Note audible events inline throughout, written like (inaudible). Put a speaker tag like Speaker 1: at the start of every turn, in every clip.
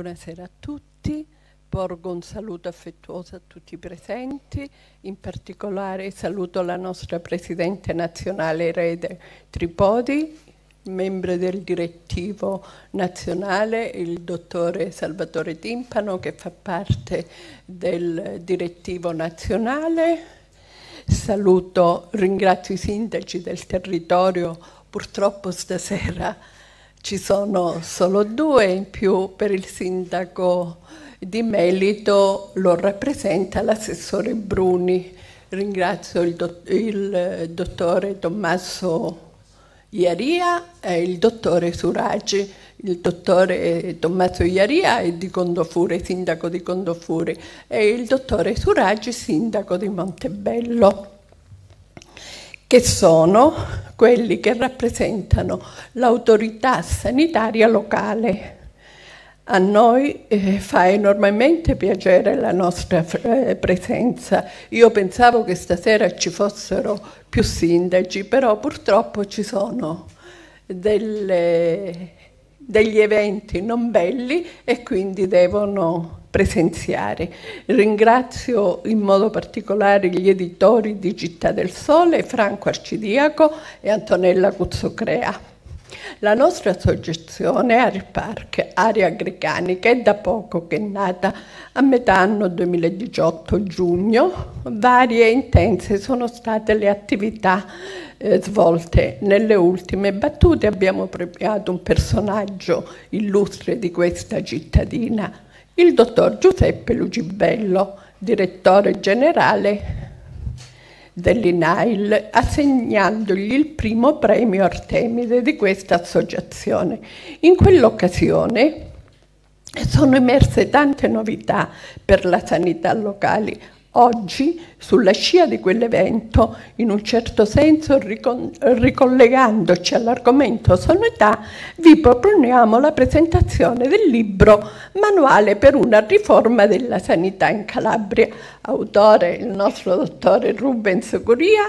Speaker 1: Buonasera a tutti, porgo un saluto affettuoso a tutti i presenti, in particolare saluto la nostra Presidente nazionale Rede Tripodi, membro del direttivo nazionale, il dottore Salvatore Timpano che fa parte del direttivo nazionale. Saluto, ringrazio i sindaci del territorio, purtroppo stasera ci sono solo due in più per il sindaco di Melito, lo rappresenta l'assessore Bruni. Ringrazio il, do- il eh, dottore Tommaso Iaria e il dottore Suragi. Il dottore Tommaso Iaria è di Condofure, sindaco di Condofure, e il dottore Suragi, sindaco di Montebello che sono quelli che rappresentano l'autorità sanitaria locale. A noi eh, fa enormemente piacere la nostra eh, presenza. Io pensavo che stasera ci fossero più sindaci, però purtroppo ci sono delle, degli eventi non belli e quindi devono presenziare. Ringrazio in modo particolare gli editori di Città del Sole, Franco Arcidiaco e Antonella Cuzzocrea. La nostra associazione Air Park, Area Agricanica, è da poco che è nata a metà anno 2018 giugno. Varie e intense sono state le attività eh, svolte. Nelle ultime battute abbiamo premiato un personaggio illustre di questa cittadina, il dottor Giuseppe Lugibello, direttore generale dell'INAIL, assegnandogli il primo premio Artemide di questa associazione. In quell'occasione sono emerse tante novità per la sanità locale, Oggi, sulla scia di quell'evento, in un certo senso ricollegandoci all'argomento sonetà, vi proponiamo la presentazione del libro Manuale per una riforma della sanità in Calabria, autore il nostro dottore Rubens Curia,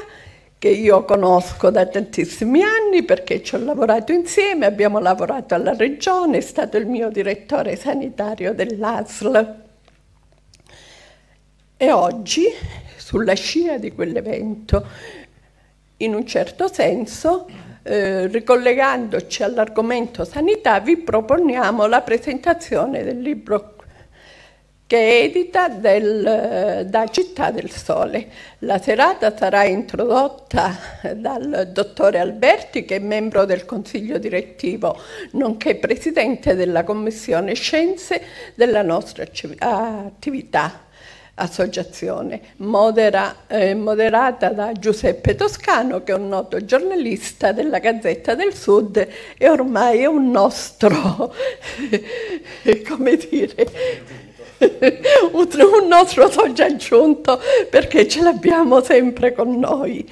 Speaker 1: che io conosco da tantissimi anni perché ci ho lavorato insieme, abbiamo lavorato alla regione, è stato il mio direttore sanitario dell'ASL. E oggi, sulla scia di quell'evento, in un certo senso, eh, ricollegandoci all'argomento sanità, vi proponiamo la presentazione del libro che è edita del, da Città del Sole. La serata sarà introdotta dal dottore Alberti, che è membro del Consiglio direttivo, nonché presidente della Commissione Scienze della nostra attività associazione modera, eh, moderata da Giuseppe Toscano che è un noto giornalista della Gazzetta del Sud e ormai è un nostro, (laughs) come dire, un nostro socio aggiunto perché ce l'abbiamo sempre con noi.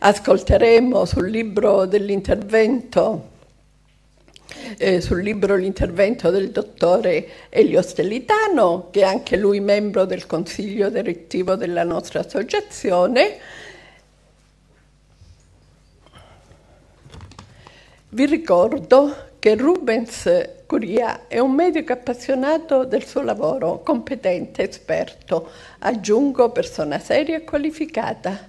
Speaker 1: Ascolteremo sul libro dell'intervento eh, sul libro L'intervento del dottore Elio Stellitano, che è anche lui membro del consiglio direttivo della nostra associazione. Vi ricordo che Rubens Curia è un medico appassionato del suo lavoro, competente, esperto, aggiungo persona seria e qualificata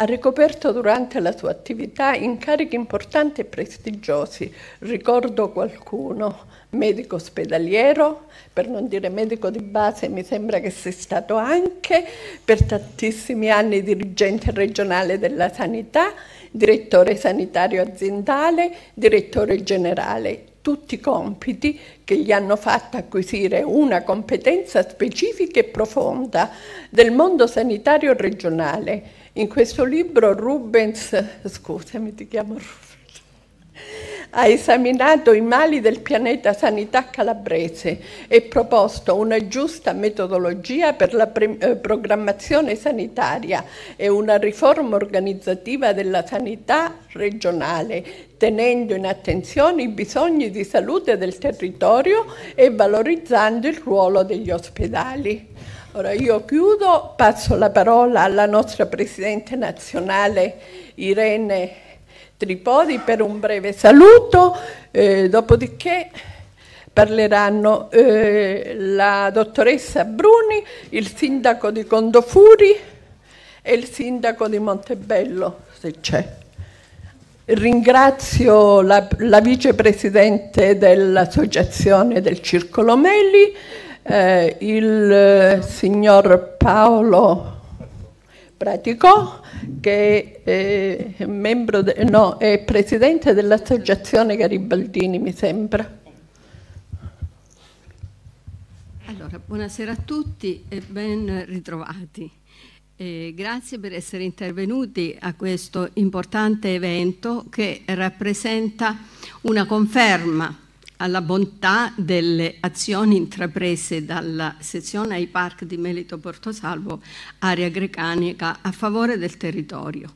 Speaker 1: ha ricoperto durante la sua attività incarichi importanti e prestigiosi. Ricordo qualcuno, medico ospedaliero, per non dire medico di base, mi sembra che sia stato anche per tantissimi anni dirigente regionale della sanità, direttore sanitario aziendale, direttore generale tutti i compiti che gli hanno fatto acquisire una competenza specifica e profonda del mondo sanitario regionale in questo libro Rubens, scusami ti chiamo Rubens, ha esaminato i mali del pianeta sanità calabrese e proposto una giusta metodologia per la pre- eh, programmazione sanitaria e una riforma organizzativa della sanità regionale, tenendo in attenzione i bisogni di salute del territorio e valorizzando il ruolo degli ospedali. Ora io chiudo, passo la parola alla nostra Presidente nazionale Irene Tripodi per un breve saluto, eh, dopodiché parleranno eh, la dottoressa Bruni, il sindaco di Condofuri e il sindaco di Montebello, se c'è. Ringrazio la, la vicepresidente dell'associazione del Circolo Meli, eh, il eh, signor Paolo Pratico, che è, eh, membro de, no, è presidente dell'associazione Garibaldini, mi sembra.
Speaker 2: Allora, buonasera a tutti e ben ritrovati. Eh, grazie per essere intervenuti a questo importante evento che rappresenta una conferma alla bontà delle azioni intraprese dalla sezione ai park di Melito Porto Salvo, area grecanica, a favore del territorio.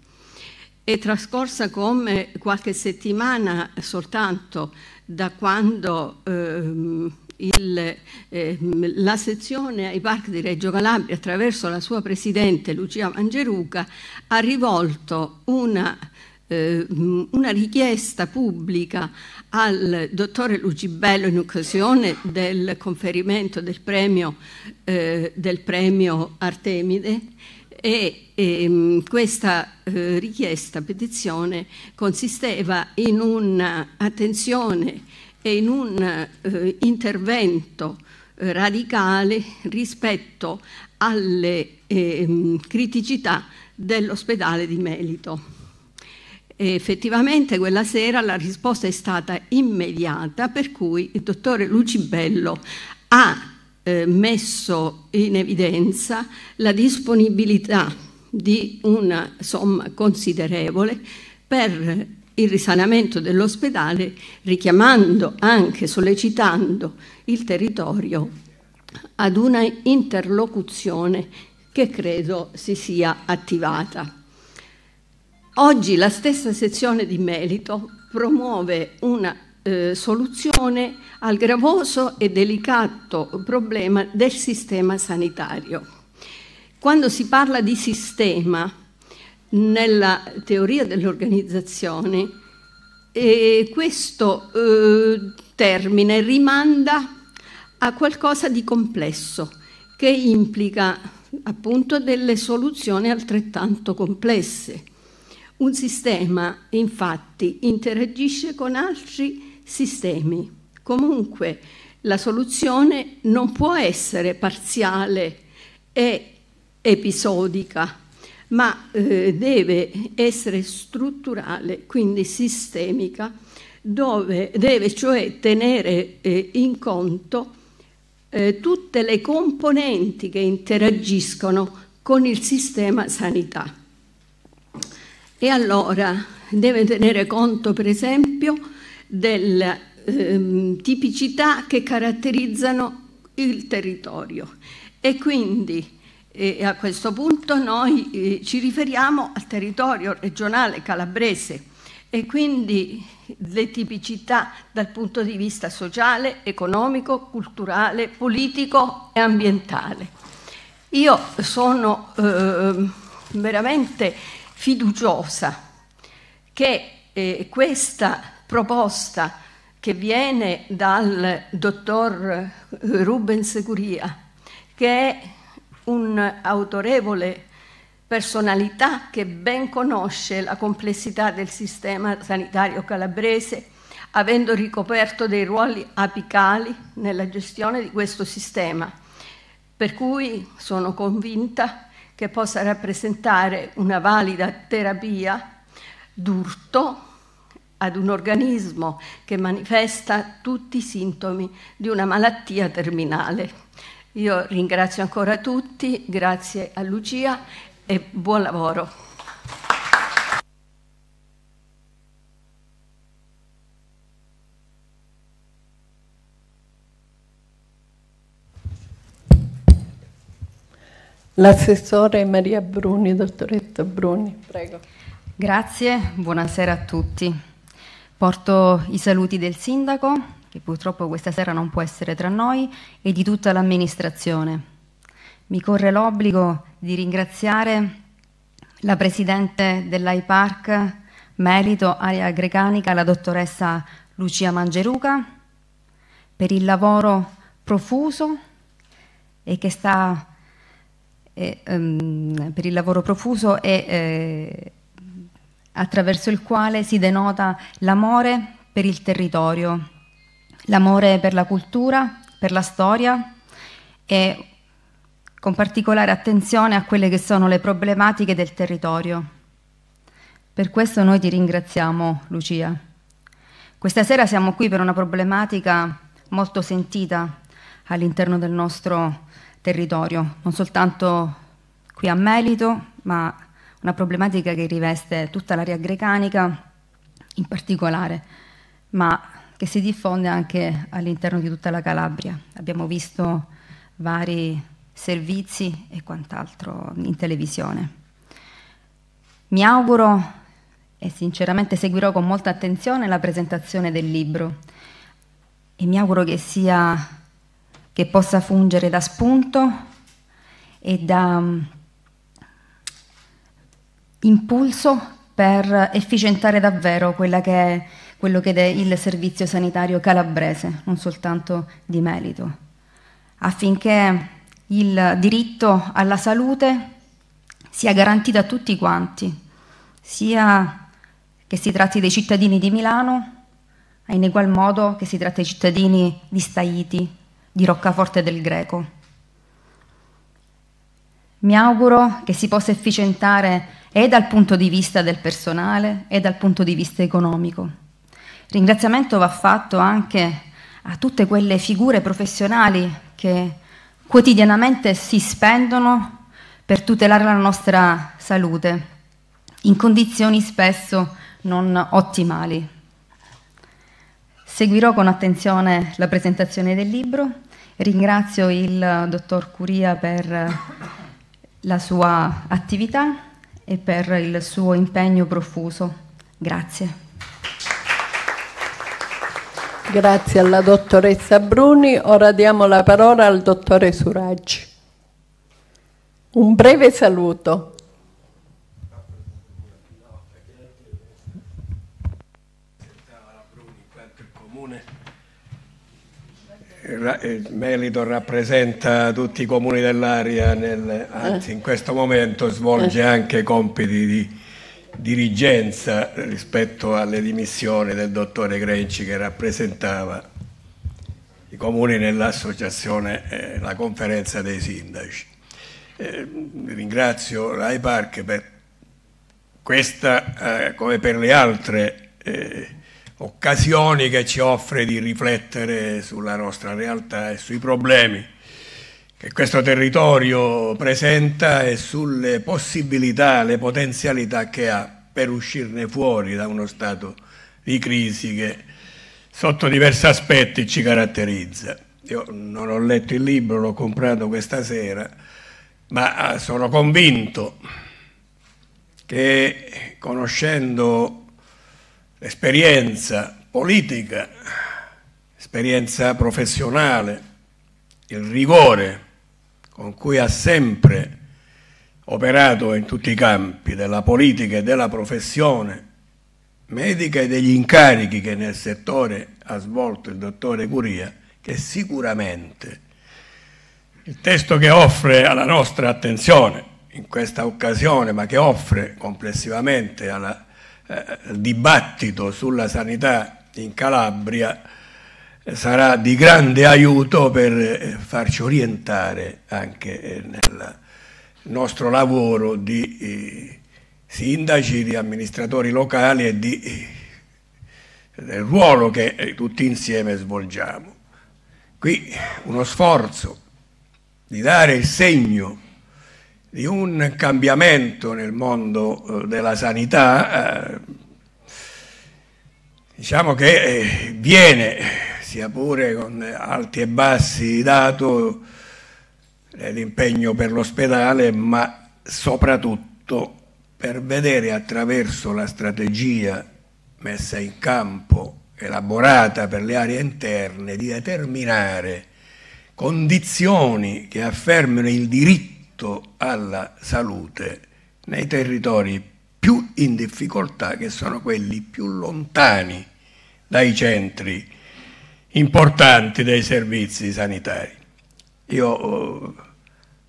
Speaker 2: È trascorsa come qualche settimana soltanto da quando ehm, il, eh, la sezione ai parchi di Reggio Calabria, attraverso la sua presidente Lucia Mangeruca, ha rivolto una eh, una richiesta pubblica al dottore Lugibello in occasione del conferimento del premio, eh, del premio Artemide e ehm, questa eh, richiesta, petizione, consisteva in un'attenzione e in un eh, intervento radicale rispetto alle ehm, criticità dell'ospedale di Melito. E effettivamente quella sera la risposta è stata immediata, per cui il dottore Lucibello ha eh, messo in evidenza la disponibilità di una somma considerevole per il risanamento dell'ospedale, richiamando anche, sollecitando il territorio ad una interlocuzione che credo si sia attivata. Oggi la stessa sezione di merito promuove una eh, soluzione al gravoso e delicato problema del sistema sanitario. Quando si parla di sistema nella teoria dell'organizzazione, eh, questo eh, termine rimanda a qualcosa di complesso che implica appunto delle soluzioni altrettanto complesse un sistema infatti interagisce con altri sistemi. Comunque la soluzione non può essere parziale e episodica, ma eh, deve essere strutturale, quindi sistemica, dove deve cioè tenere eh, in conto eh, tutte le componenti che interagiscono con il sistema sanitario. E allora deve tenere conto, per esempio, delle ehm, tipicità che caratterizzano il territorio. E quindi e eh, a questo punto noi eh, ci riferiamo al territorio regionale calabrese e quindi le tipicità dal punto di vista sociale, economico, culturale, politico e ambientale. Io sono eh, veramente fiduciosa che eh, questa proposta che viene dal dottor eh, Rubens Curia, che è un'autorevole personalità che ben conosce la complessità del sistema sanitario calabrese, avendo ricoperto dei ruoli apicali nella gestione di questo sistema. Per cui sono convinta che possa rappresentare una valida terapia d'urto ad un organismo che manifesta tutti i sintomi di una malattia terminale. Io ringrazio ancora tutti, grazie a Lucia e buon lavoro.
Speaker 1: L'assessore Maria Bruni, dottoressa
Speaker 3: Bruni, prego. Grazie, buonasera a tutti. Porto i saluti del sindaco, che purtroppo questa sera non può essere tra noi, e di tutta l'amministrazione. Mi corre l'obbligo di ringraziare la presidente dell'IPARC, merito area grecanica, la dottoressa Lucia Mangeruca, per il lavoro profuso e che sta e, um, per il lavoro profuso e eh, attraverso il quale si denota l'amore per il territorio, l'amore per la cultura, per la storia e con particolare attenzione a quelle che sono le problematiche del territorio. Per questo noi ti ringraziamo, Lucia. Questa sera siamo qui per una problematica molto sentita all'interno del nostro territorio, non soltanto qui a Melito, ma una problematica che riveste tutta l'area grecanica in particolare, ma che si diffonde anche all'interno di tutta la Calabria. Abbiamo visto vari servizi e quant'altro in televisione. Mi auguro e sinceramente seguirò con molta attenzione la presentazione del libro e mi auguro che sia che possa fungere da spunto e da mm, impulso per efficientare davvero che è, quello che è il servizio sanitario calabrese, non soltanto di merito, affinché il diritto alla salute sia garantito a tutti quanti, sia che si tratti dei cittadini di Milano, e in egual modo che si tratti dei cittadini di Staiti, di Roccaforte del Greco. Mi auguro che si possa efficientare e dal punto di vista del personale e dal punto di vista economico. Ringraziamento va fatto anche a tutte quelle figure professionali che quotidianamente si spendono per tutelare la nostra salute in condizioni spesso non ottimali. Seguirò con attenzione la presentazione del libro. Ringrazio il dottor Curia per la sua attività e per il suo impegno profuso. Grazie. Grazie alla
Speaker 1: dottoressa Bruni. Ora diamo la parola al dottore Suraggi. Un breve saluto.
Speaker 4: Eh, Melito rappresenta tutti i comuni dell'area, nel, anzi in questo momento svolge eh. anche compiti di dirigenza rispetto alle dimissioni del dottore Grenci che rappresentava i comuni nell'associazione, eh, la conferenza dei sindaci. Eh, ringrazio Rai Park per questa, eh, come per le altre eh, occasioni che ci offre di riflettere sulla nostra realtà e sui problemi che questo territorio presenta e sulle possibilità, le potenzialità che ha per uscirne fuori da uno stato di crisi che sotto diversi aspetti ci caratterizza. Io non ho letto il libro, l'ho comprato questa sera, ma ah, sono convinto che conoscendo l'esperienza politica, l'esperienza professionale, il rigore con cui ha sempre operato in tutti i campi della politica e della professione medica e degli incarichi che nel settore ha svolto il dottore Curia, che sicuramente il testo che offre alla nostra attenzione in questa occasione, ma che offre complessivamente alla eh, dibattito sulla sanità in Calabria sarà di grande aiuto per eh, farci orientare anche eh, nel nostro lavoro di sindaci, di amministratori locali e di, del ruolo che tutti insieme svolgiamo. Qui uno sforzo di dare il segno di un cambiamento nel mondo eh, della sanità, eh, diciamo che eh, viene, sia pure con alti e bassi, dato l'impegno per l'ospedale, ma soprattutto per vedere attraverso la strategia messa in campo, elaborata per le aree interne, di determinare condizioni che affermino il diritto diretto alla salute nei territori più in difficoltà, che sono quelli più lontani dai centri importanti dei servizi sanitari. Io eh,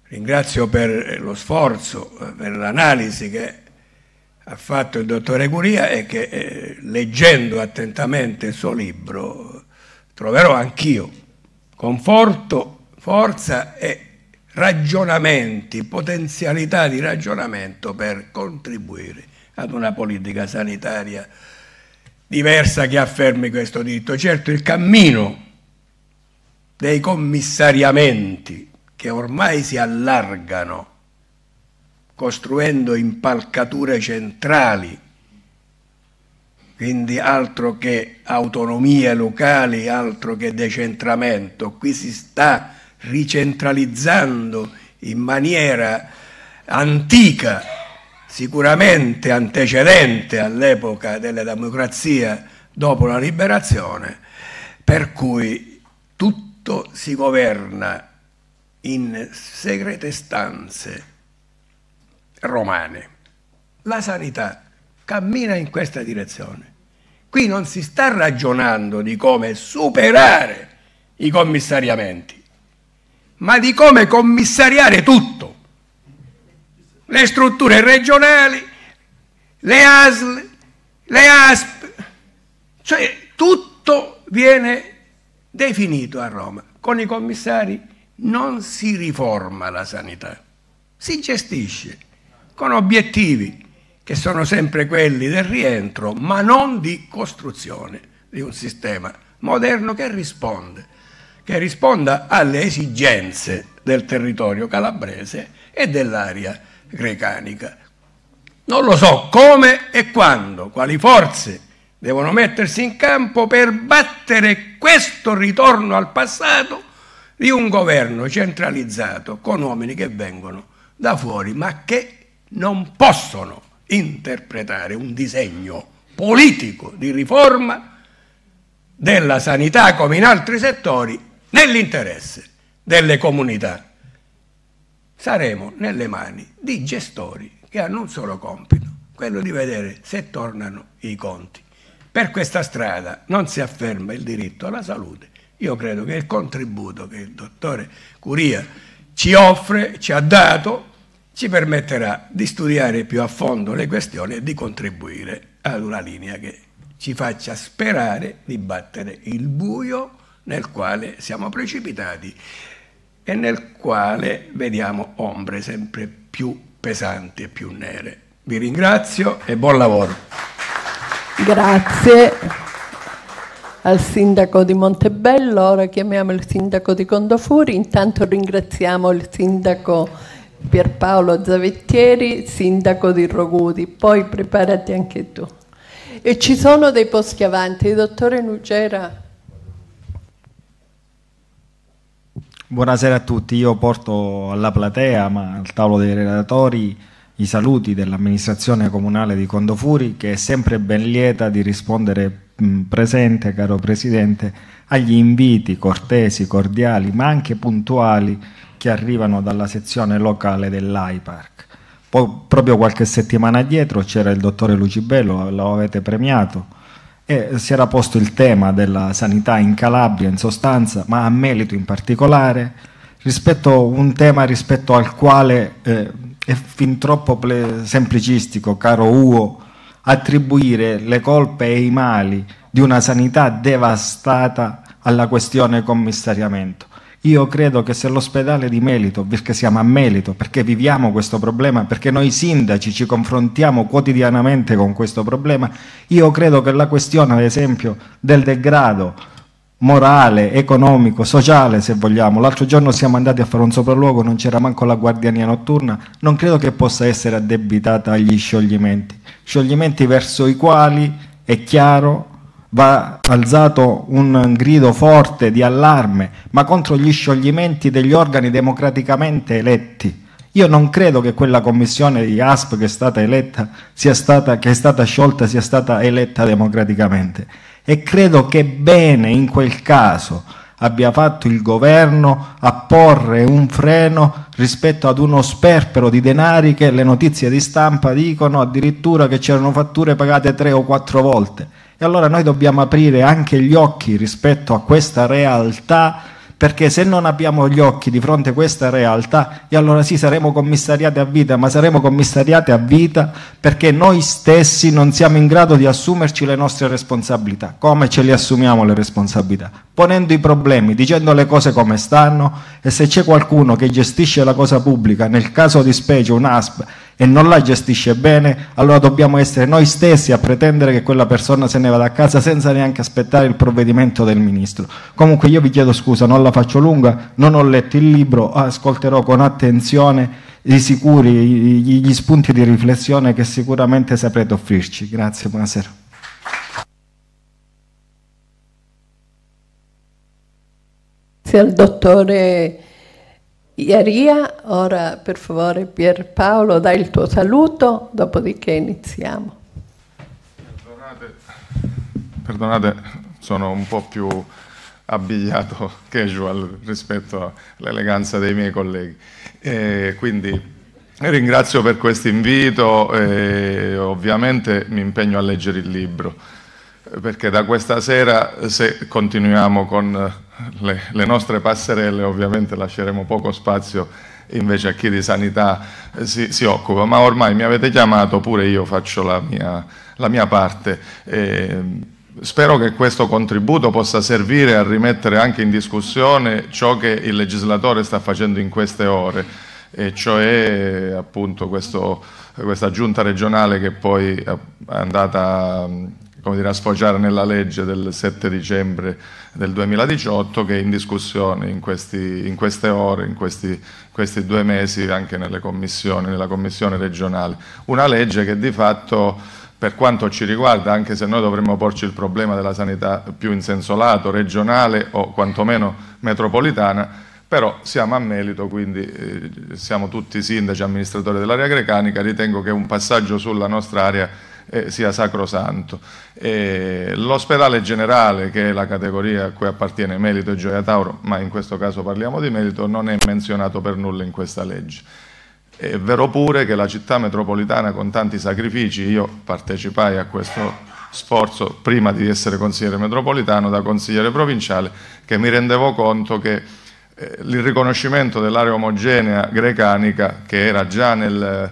Speaker 4: ringrazio per lo sforzo, eh, per l'analisi che ha fatto il dottore Curia e che eh, leggendo attentamente il suo libro troverò anch'io conforto, forza e ragionamenti, potenzialità di ragionamento per contribuire ad una politica sanitaria diversa che affermi questo diritto. Certo il cammino dei commissariamenti che ormai si allargano costruendo impalcature centrali, quindi altro che autonomie locali, altro che decentramento, qui si sta ricentralizzando in maniera antica, sicuramente antecedente all'epoca della democrazia dopo la liberazione, per cui tutto si governa in segrete stanze romane. La sanità cammina in questa direzione. Qui non si sta ragionando di come superare i commissariamenti, ma di come commissariare tutto, le strutture regionali, le ASL, le ASP, cioè tutto viene definito a Roma. Con i commissari non si riforma la sanità, si gestisce con obiettivi che sono sempre quelli del rientro, ma non di costruzione di un sistema moderno che risponde che risponda alle esigenze del territorio calabrese e dell'area grecanica. Non lo so come e quando, quali forze devono mettersi in campo per battere questo ritorno al passato di un governo centralizzato con uomini che vengono da fuori ma che non possono interpretare un disegno politico di riforma della sanità come in altri settori nell'interesse delle comunità. Saremo nelle mani di gestori che hanno un solo compito, quello di vedere se tornano i conti. Per questa strada non si afferma il diritto alla salute. Io credo che il contributo che il dottore Curia ci offre, ci ha dato, ci permetterà di studiare più a fondo le questioni e di contribuire ad una linea che ci faccia sperare di battere il buio nel quale siamo precipitati e nel quale vediamo ombre sempre più pesanti e più nere. Vi ringrazio e buon lavoro.
Speaker 1: Grazie al sindaco di Montebello, ora chiamiamo il sindaco di Condofuri, intanto ringraziamo il sindaco Pierpaolo Zavettieri, sindaco di Rogudi, poi preparati anche tu. E ci sono dei posti avanti, dottore Nucera.
Speaker 5: Buonasera a tutti, io porto alla platea, ma al tavolo dei relatori, i saluti dell'amministrazione comunale di Condofuri che è sempre ben lieta di rispondere mh, presente, caro Presidente, agli inviti cortesi, cordiali, ma anche puntuali che arrivano dalla sezione locale dell'AIPARC. proprio qualche settimana dietro c'era il dottore Lucibello, lo avete premiato, e si era posto il tema della sanità in Calabria in sostanza, ma a Melito in particolare, rispetto a un tema rispetto al quale eh, è fin troppo ple- semplicistico, caro Uo, attribuire le colpe e i mali di una sanità devastata alla questione commissariamento. Io credo che se l'ospedale di Melito, perché siamo a Melito, perché viviamo questo problema, perché noi sindaci ci confrontiamo quotidianamente con questo problema, io credo che la questione, ad esempio, del degrado morale, economico, sociale, se vogliamo, l'altro giorno siamo andati a fare un sopralluogo, non c'era manco la guardiania notturna, non credo che possa essere addebitata agli scioglimenti, scioglimenti verso i quali, è chiaro, va alzato un grido forte di allarme, ma contro gli scioglimenti degli organi democraticamente eletti. Io non credo che quella commissione di ASP che è stata eletta sia stata, che è stata sciolta sia stata eletta democraticamente e credo che bene in quel caso abbia fatto il governo a porre un freno rispetto ad uno sperpero di denari che le notizie di stampa dicono addirittura che c'erano fatture pagate tre o quattro volte. E allora noi dobbiamo aprire anche gli occhi rispetto a questa realtà, perché se non abbiamo gli occhi di fronte a questa realtà, e allora sì saremo commissariati a vita, ma saremo commissariati a vita perché noi stessi non siamo in grado di assumerci le nostre responsabilità. Come ce le assumiamo le responsabilità? Ponendo i problemi, dicendo le cose come stanno e se c'è qualcuno che gestisce la cosa pubblica, nel caso di specie un un'ASP, e non la gestisce bene, allora dobbiamo essere noi stessi a pretendere che quella persona se ne vada a casa senza neanche aspettare il provvedimento del ministro. Comunque io vi chiedo scusa, non la faccio lunga, non ho letto il libro, ascolterò con attenzione di sicuri gli spunti di riflessione che sicuramente saprete offrirci. Grazie, buonasera.
Speaker 1: al dottore Iaria, ora per favore Pier Paolo, dai il tuo saluto, dopodiché iniziamo. Perdonate,
Speaker 6: perdonate sono un po' più abbigliato (laughs) casual rispetto all'eleganza dei miei colleghi. E quindi ringrazio per questo invito e ovviamente mi impegno a leggere il libro perché da questa sera se continuiamo con eh, le, le, nostre passerelle ovviamente lasceremo poco spazio invece a chi di sanità eh, si, si occupa, ma ormai mi avete chiamato, pure io faccio la mia, la mia parte. E, Spero che questo contributo possa servire a rimettere anche in discussione ciò che il legislatore sta facendo in queste ore, e cioè appunto questo, questa giunta regionale che poi è andata come dire, a sfociare nella legge del 7 dicembre del 2018 che è in discussione in, questi, in queste ore, in questi, questi, due mesi anche nelle commissioni, nella commissione regionale. Una legge che di fatto per quanto ci riguarda, anche se noi dovremmo porci il problema della sanità più in senso lato, regionale o quantomeno metropolitana, però siamo a merito, quindi eh, siamo tutti sindaci, amministratori dell'area grecanica, ritengo che un passaggio sulla nostra area eh, sia sacrosanto. Eh, l'ospedale generale, che è la categoria a cui appartiene Melito e Gioia Tauro, ma in questo caso parliamo di Melito, non è menzionato per nulla in questa legge. È vero pure che la città metropolitana con tanti sacrifici, io partecipai a questo sforzo prima di essere consigliere metropolitano da consigliere provinciale, che mi rendevo conto che eh, il riconoscimento dell'area omogenea grecanica, che era già nel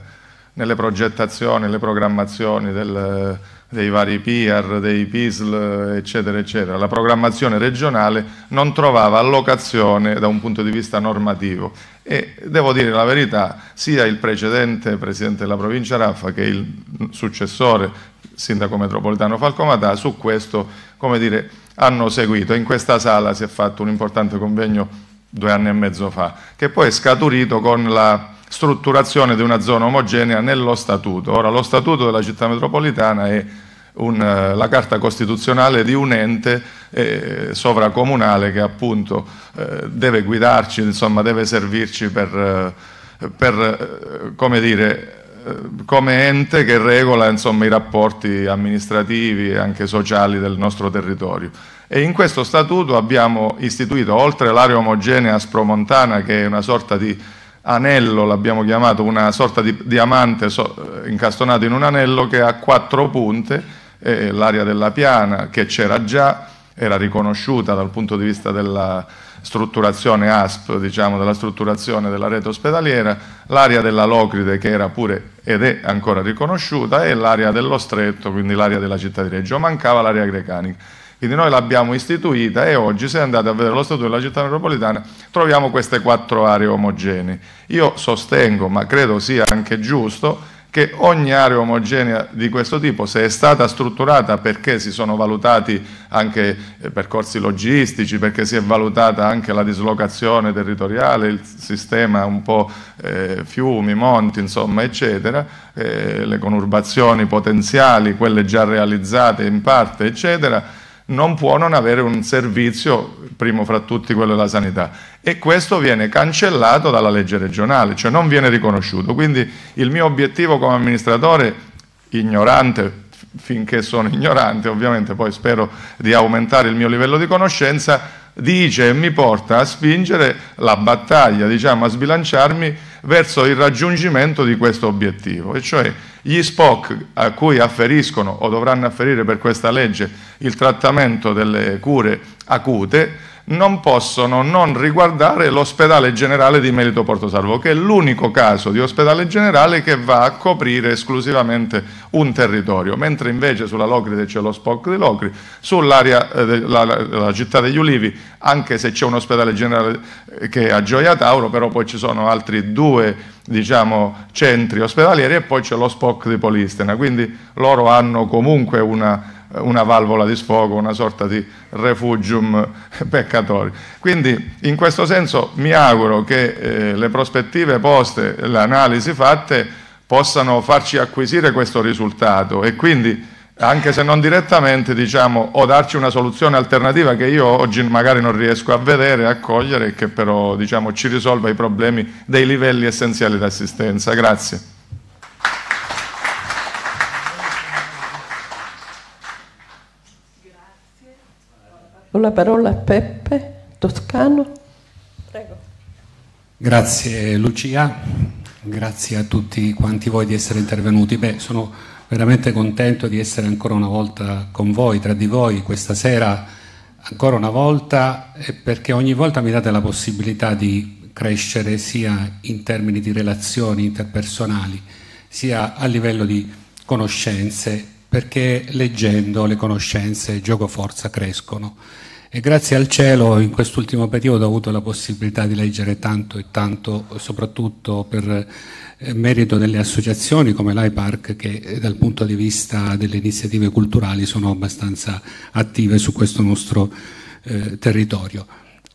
Speaker 6: nelle progettazioni, nelle programmazioni del, dei vari PIAR, dei PISL, eccetera, eccetera. La programmazione regionale non trovava allocazione da un punto di vista normativo e devo dire la verità, sia il precedente presidente della provincia Raffa che il successore sindaco metropolitano Falcomatà su questo, come dire, hanno seguito. In questa sala si è fatto un importante convegno due anni e mezzo fa, che poi è scaturito con la strutturazione di una zona omogenea nello statuto. Ora lo statuto della città metropolitana è un, eh, la carta costituzionale di un ente eh, sovracomunale che appunto eh, deve guidarci, insomma, deve servirci per, eh, per eh, come dire, come ente che regola insomma, i rapporti amministrativi e anche sociali del nostro territorio. E in questo statuto abbiamo istituito, oltre l'area omogenea spromontana, che è una sorta di anello, l'abbiamo chiamato una sorta di diamante so, eh, incastonato in un anello che ha quattro punte, eh, l'area della piana che c'era già, era riconosciuta dal punto di vista della strutturazione ASP, diciamo della strutturazione della rete ospedaliera, l'area della Locride che era pure ed è ancora riconosciuta e l'area dello stretto, quindi l'area della città di Reggio, mancava l'area grecanica quindi noi l'abbiamo istituita e oggi se andate a vedere lo statuto della città metropolitana troviamo queste quattro aree omogenee. Io sostengo, ma credo sia anche giusto, che ogni area omogenea di questo tipo, se è stata strutturata perché si sono valutati anche eh, percorsi logistici, perché si è valutata anche la dislocazione territoriale, il sistema un po' eh, fiumi, monti, insomma, eccetera, eh, le conurbazioni potenziali, quelle già realizzate in parte, eccetera, non può non avere un servizio, primo fra tutti quello della sanità. E questo viene cancellato dalla legge regionale, cioè non viene riconosciuto. Quindi il mio obiettivo come amministratore, ignorante finché sono ignorante, ovviamente poi spero di aumentare il mio livello di conoscenza, dice e mi porta a spingere la battaglia, diciamo, a sbilanciarmi verso il raggiungimento di questo obiettivo, e cioè gli SPOC a cui afferiscono o dovranno afferire per questa legge il trattamento delle cure acute non possono non riguardare l'ospedale generale di Merito Porto Salvo, che è l'unico caso di ospedale generale che va a coprire esclusivamente un territorio, mentre invece sulla Locride c'è lo SPOC di Locri, sull'area eh, della città degli Ulivi, anche se c'è un ospedale generale eh, che è a Gioia Tauro, però poi ci sono altri due diciamo, centri ospedalieri e poi c'è lo SPOC di Polistena, quindi loro hanno comunque una una valvola di sfogo, una sorta di refugium peccatori. Quindi in questo senso mi auguro che eh, le prospettive poste, le analisi fatte possano farci acquisire questo risultato e quindi anche se non direttamente diciamo o darci una soluzione alternativa che io oggi magari non riesco a vedere, a cogliere e che però diciamo, ci risolva i problemi dei livelli essenziali di assistenza. Grazie.
Speaker 1: con la parola Peppe Toscano. Prego.
Speaker 7: Grazie Lucia, grazie a tutti quanti voi di essere intervenuti. Beh, sono veramente contento di essere ancora una volta con voi, tra di voi, questa sera, ancora una volta, perché ogni volta mi date la possibilità di crescere sia in termini di relazioni interpersonali, sia a livello di conoscenze, perché leggendo le conoscenze gioco forza crescono e grazie al cielo in quest'ultimo periodo ho avuto la possibilità di leggere tanto e tanto, soprattutto per eh, merito delle associazioni come l'IPARC che eh, dal punto di vista delle iniziative culturali sono abbastanza attive su questo nostro eh, territorio.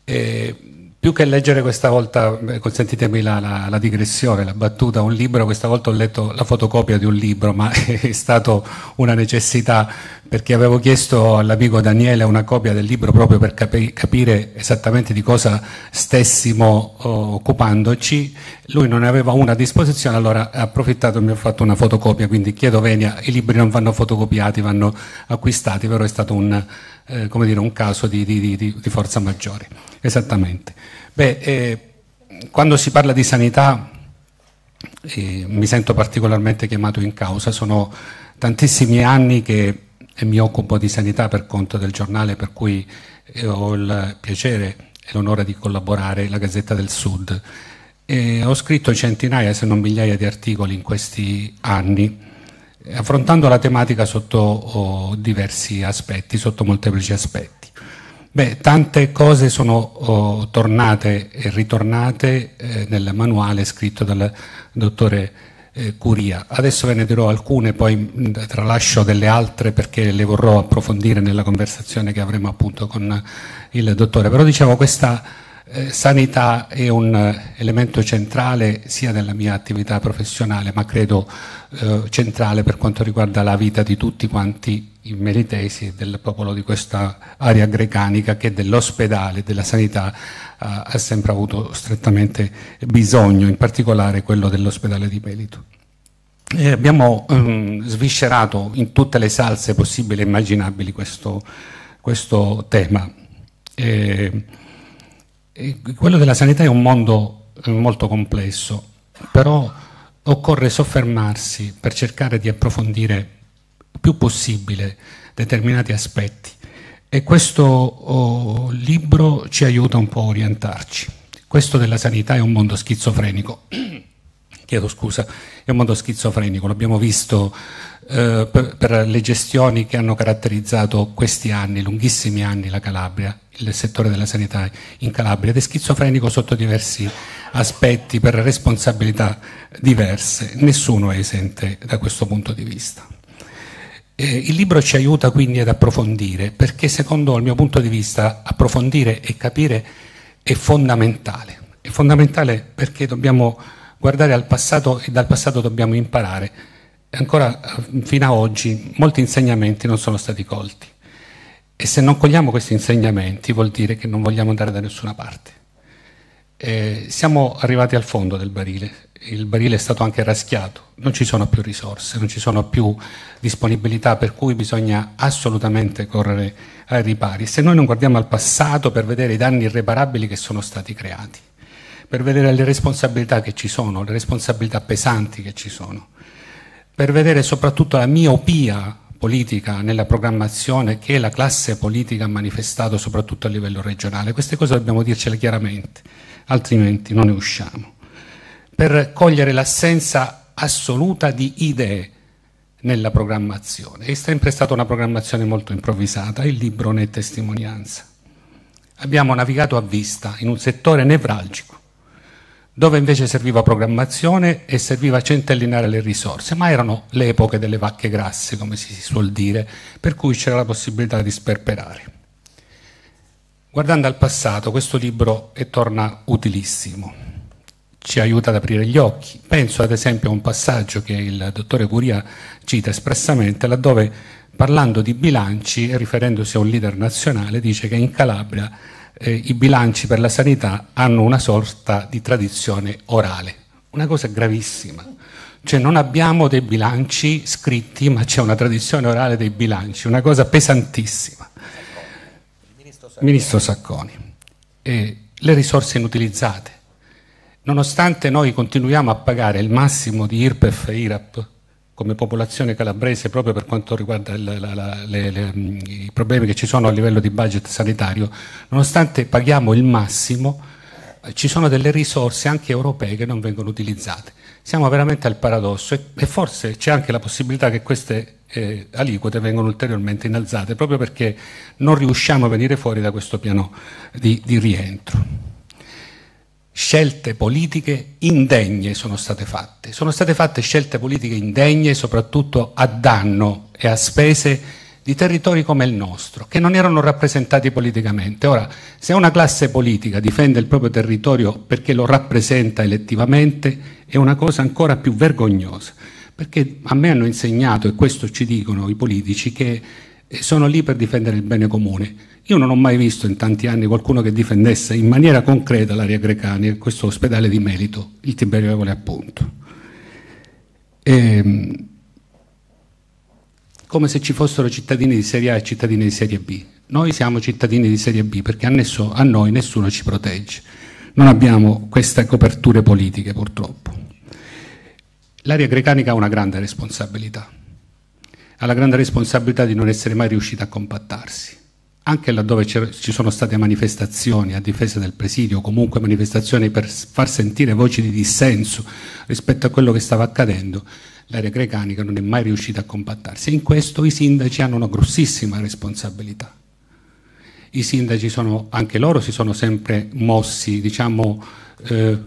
Speaker 7: E più che leggere questa volta, eh, consentitemi la, la, la, digressione, la battuta, un libro, questa volta ho letto la fotocopia di un libro, ma (laughs) è stata una necessità perché avevo chiesto all'amico Daniele una copia del libro proprio per capi, capire esattamente di cosa stessimo oh, occupandoci. Lui non ne aveva una a disposizione, allora ha approfittato e mi ha fatto una fotocopia, quindi chiedo Venia, i libri non vanno fotocopiati, vanno acquistati, però è stato un eh, come dire, un caso di, di, di, di forza maggiore. Esattamente. Beh, eh, quando si parla di sanità eh, mi sento particolarmente chiamato in causa, sono tantissimi anni che eh, mi occupo di sanità per conto del giornale per cui eh, ho il piacere e l'onore di collaborare, la Gazzetta del Sud. E ho scritto centinaia, se non migliaia di articoli in questi anni affrontando la tematica sotto oh, diversi aspetti, sotto molteplici aspetti. Beh, tante cose sono oh, tornate e ritornate eh, nel manuale scritto dal dottore eh, Curia. Adesso ve ne dirò alcune, poi tralascio delle altre perché le vorrò approfondire nella conversazione che avremo appunto con il dottore. Però diciamo questa eh, sanità è un eh, elemento centrale sia della mia attività professionale, ma credo eh, centrale per quanto riguarda la vita di tutti quanti i meritesi del popolo di questa area greganica che dell'ospedale, della sanità eh, ha sempre avuto strettamente bisogno, in particolare quello dell'ospedale di Melito. Eh, abbiamo ehm, sviscerato in tutte le salse possibili e immaginabili questo, questo tema. Eh, quello della sanità è un mondo eh, molto complesso, però occorre soffermarsi per cercare di approfondire il più possibile determinati aspetti e questo oh, libro ci aiuta un po' a orientarci. Questo della sanità è un mondo schizofrenico. (clears throat) Chiedo scusa, è un mondo schizofrenico, l'abbiamo visto eh, per, per le gestioni che hanno caratterizzato questi anni, lunghissimi anni, la Calabria il settore della sanità in Calabria ed è schizofrenico sotto diversi aspetti per responsabilità diverse, nessuno è esente da questo punto di vista. Eh, il libro ci aiuta quindi ad approfondire perché secondo il mio punto di vista approfondire e capire è fondamentale, è fondamentale perché dobbiamo guardare al passato e dal passato dobbiamo imparare. Ancora eh, fino a oggi molti insegnamenti non sono stati colti e se non cogliamo questi insegnamenti vuol dire che non vogliamo andare da nessuna parte. Eh, siamo arrivati al fondo del barile, il barile è stato anche raschiato, non ci sono più risorse, non ci sono più disponibilità, per cui bisogna assolutamente correre ai ripari. Se noi non guardiamo al passato per vedere i danni irreparabili che sono stati creati, per vedere le responsabilità che ci sono, le responsabilità pesanti che ci sono, per vedere soprattutto la miopia politica, nella programmazione che la classe politica ha manifestato soprattutto a livello regionale. Queste cose dobbiamo dircele chiaramente, altrimenti non ne usciamo. Per cogliere l'assenza assoluta di idee nella programmazione. È sempre stata una programmazione molto improvvisata, il libro ne è testimonianza. Abbiamo navigato a vista in un settore nevralgico dove invece serviva programmazione e serviva centellinare le risorse, ma erano le epoche delle vacche grasse, come si suol dire, per cui c'era la possibilità di sperperare. Guardando al passato, questo libro è torna utilissimo, ci aiuta ad aprire gli occhi. Penso ad esempio a un passaggio che il dottore Curia cita espressamente, laddove parlando di bilanci e riferendosi a un leader nazionale dice che in Calabria eh, i bilanci per la sanità hanno una sorta di tradizione orale, una cosa gravissima. Cioè non abbiamo dei bilanci scritti, ma c'è una tradizione orale dei bilanci, una cosa pesantissima. Ministro Sacconi, Ministro Sacconi eh, le risorse inutilizzate. Nonostante noi continuiamo a pagare il massimo di IRPEF e IRAP, come popolazione calabrese proprio per quanto riguarda la, la, la, le, le, mm, i problemi che ci sono a livello di budget sanitario, nonostante paghiamo il massimo, eh, ci sono delle risorse anche europee che non vengono utilizzate. Siamo veramente al paradosso e, e forse c'è anche la possibilità che queste eh, aliquote vengano ulteriormente innalzate proprio perché non riusciamo a venire fuori da questo piano di, di rientro scelte politiche indegne sono state fatte. Sono state fatte scelte politiche indegne soprattutto a danno e a spese di territori come il nostro, che non erano rappresentati politicamente. Ora, se una classe politica difende il proprio territorio perché lo rappresenta elettivamente, è una cosa ancora più vergognosa, perché a me hanno insegnato, e questo ci dicono i politici, che e sono lì per difendere il bene comune. Io non ho mai visto in tanti anni qualcuno che difendesse in maniera concreta l'area Grecani questo ospedale di merito, il Tiberio Evole appunto. E, ehm, come se ci fossero cittadini di serie A e cittadini di serie B. Noi siamo cittadini di serie B perché a, nesso, a noi nessuno ci protegge. Non abbiamo queste coperture politiche purtroppo. L'area grecanica ha una grande responsabilità ha la grande responsabilità di non essere mai riuscita a compattarsi. Anche laddove ci sono state manifestazioni a difesa del presidio, comunque manifestazioni per far sentire voci di dissenso rispetto a quello che stava accadendo, l'area grecanica non è mai riuscita a compattarsi. E in questo i sindaci hanno una grossissima responsabilità. I sindaci sono, anche loro si sono sempre mossi, diciamo, eh,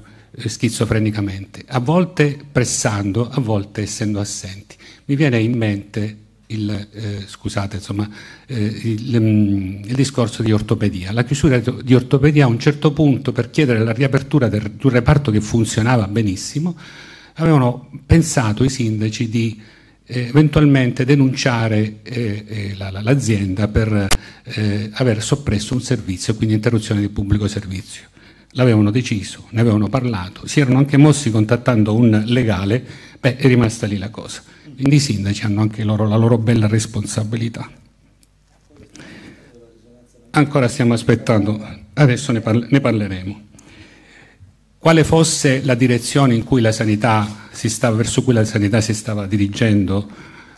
Speaker 7: schizofrenicamente, a volte pressando, a volte essendo assenti. Mi viene in mente il, eh, scusate, insomma, eh, il, mm, il, discorso di ortopedia. La chiusura di ortopedia a un certo punto per chiedere la riapertura del, di un reparto che funzionava benissimo, avevano pensato i sindaci di eh, eventualmente denunciare eh, eh, la, la, l'azienda per eh, aver soppresso un servizio, quindi interruzione di pubblico servizio l'avevano deciso, ne avevano parlato, si erano anche mossi contattando un legale, beh, è rimasta lì la cosa. Quindi i sindaci hanno anche loro, la loro bella responsabilità. Ancora stiamo aspettando, adesso ne, parla, ne parleremo. Quale fosse la direzione cui la stava, verso cui la sanità si stava dirigendo,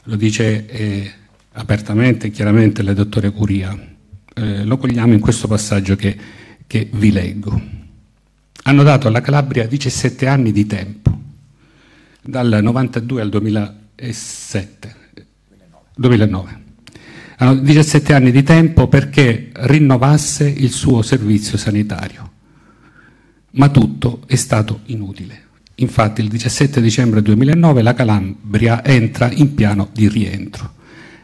Speaker 7: lo dice eh, apertamente e chiaramente la dottore Curia. Eh, lo cogliamo in questo passaggio che che vi leggo hanno dato alla Calabria 17 anni di tempo, dal 92 al 2007, 2009. Hanno 17 anni di tempo perché rinnovasse il suo servizio sanitario, ma tutto è stato inutile. Infatti il 17 dicembre 2009 la Calabria entra in piano di rientro.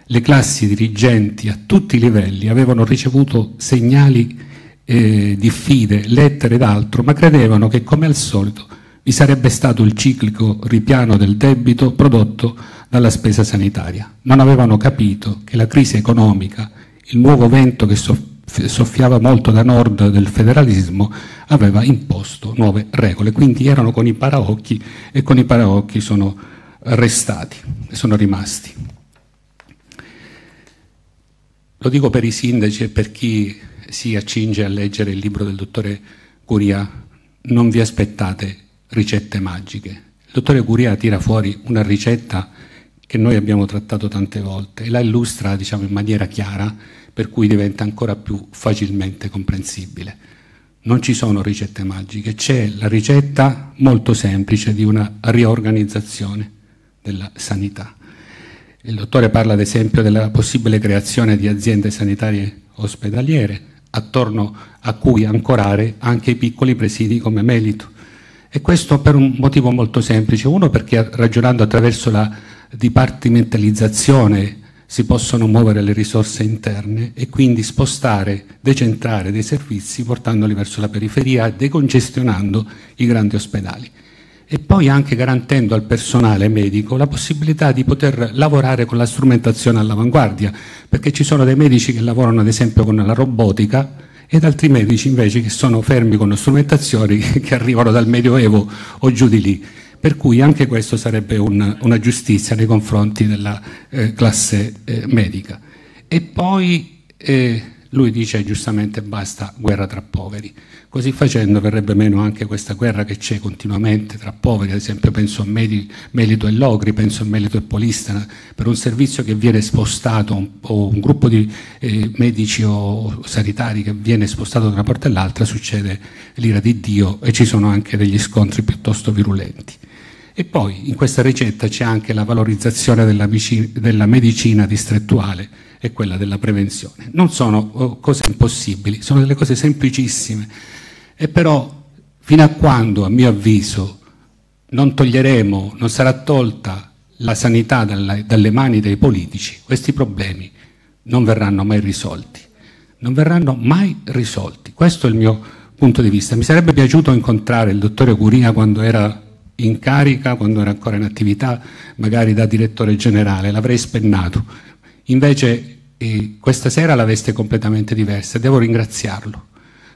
Speaker 7: Le classi dirigenti a tutti i livelli avevano ricevuto segnali eh, diffide, lettere ed altro, ma credevano che come al solito vi sarebbe stato il ciclico ripiano del debito prodotto dalla spesa sanitaria. Non avevano capito che la crisi economica, il nuovo vento che soffiava molto da nord del federalismo, aveva imposto nuove regole, quindi erano con i paraocchi e con i paraocchi sono restati, sono rimasti. Lo dico per i sindaci e per chi si accinge a leggere il libro del dottore Curia, non vi aspettate ricette magiche. Il dottore Curia tira fuori una ricetta che noi abbiamo trattato tante volte e la illustra diciamo, in maniera chiara, per cui diventa ancora più facilmente comprensibile. Non ci sono ricette magiche, c'è la ricetta molto semplice di una riorganizzazione della sanità. Il dottore parla ad esempio della possibile creazione di aziende sanitarie ospedaliere, attorno a cui ancorare anche i piccoli presidi come Melito. E questo per un motivo molto semplice, uno perché ragionando attraverso la dipartimentalizzazione si possono muovere le risorse interne e quindi spostare, decentrare dei servizi portandoli verso la periferia, decongestionando i grandi ospedali e poi anche garantendo al personale medico la possibilità di poter lavorare con la strumentazione all'avanguardia, perché ci sono dei medici che lavorano ad esempio con la robotica ed altri medici invece che sono fermi con strumentazioni (laughs) che arrivano dal Medioevo o giù di lì. Per cui anche questo sarebbe un, una giustizia nei confronti della eh, classe eh, medica. E poi eh, lui dice giustamente basta guerra tra poveri. Così facendo verrebbe meno anche questa guerra che c'è continuamente tra poveri, ad esempio penso a Melito e Logri, penso a Melito e Polistana, per un servizio che viene spostato o un gruppo di eh, medici o sanitari che viene spostato da una parte all'altra succede l'ira di Dio e ci sono anche degli scontri piuttosto virulenti. E poi in questa ricetta c'è anche la valorizzazione della, della medicina distrettuale e quella della prevenzione. Non sono oh, cose impossibili, sono delle cose semplicissime. E però fino a quando, a mio avviso, non toglieremo, non sarà tolta la sanità dalle, dalle mani dei politici, questi problemi non verranno mai risolti. Non verranno mai risolti. Questo è il mio punto di vista. Mi sarebbe piaciuto incontrare il dottore Curia quando era in carica, quando era ancora in attività, magari da direttore generale, l'avrei spennato. Invece eh, questa sera la veste completamente diversa, devo ringraziarlo.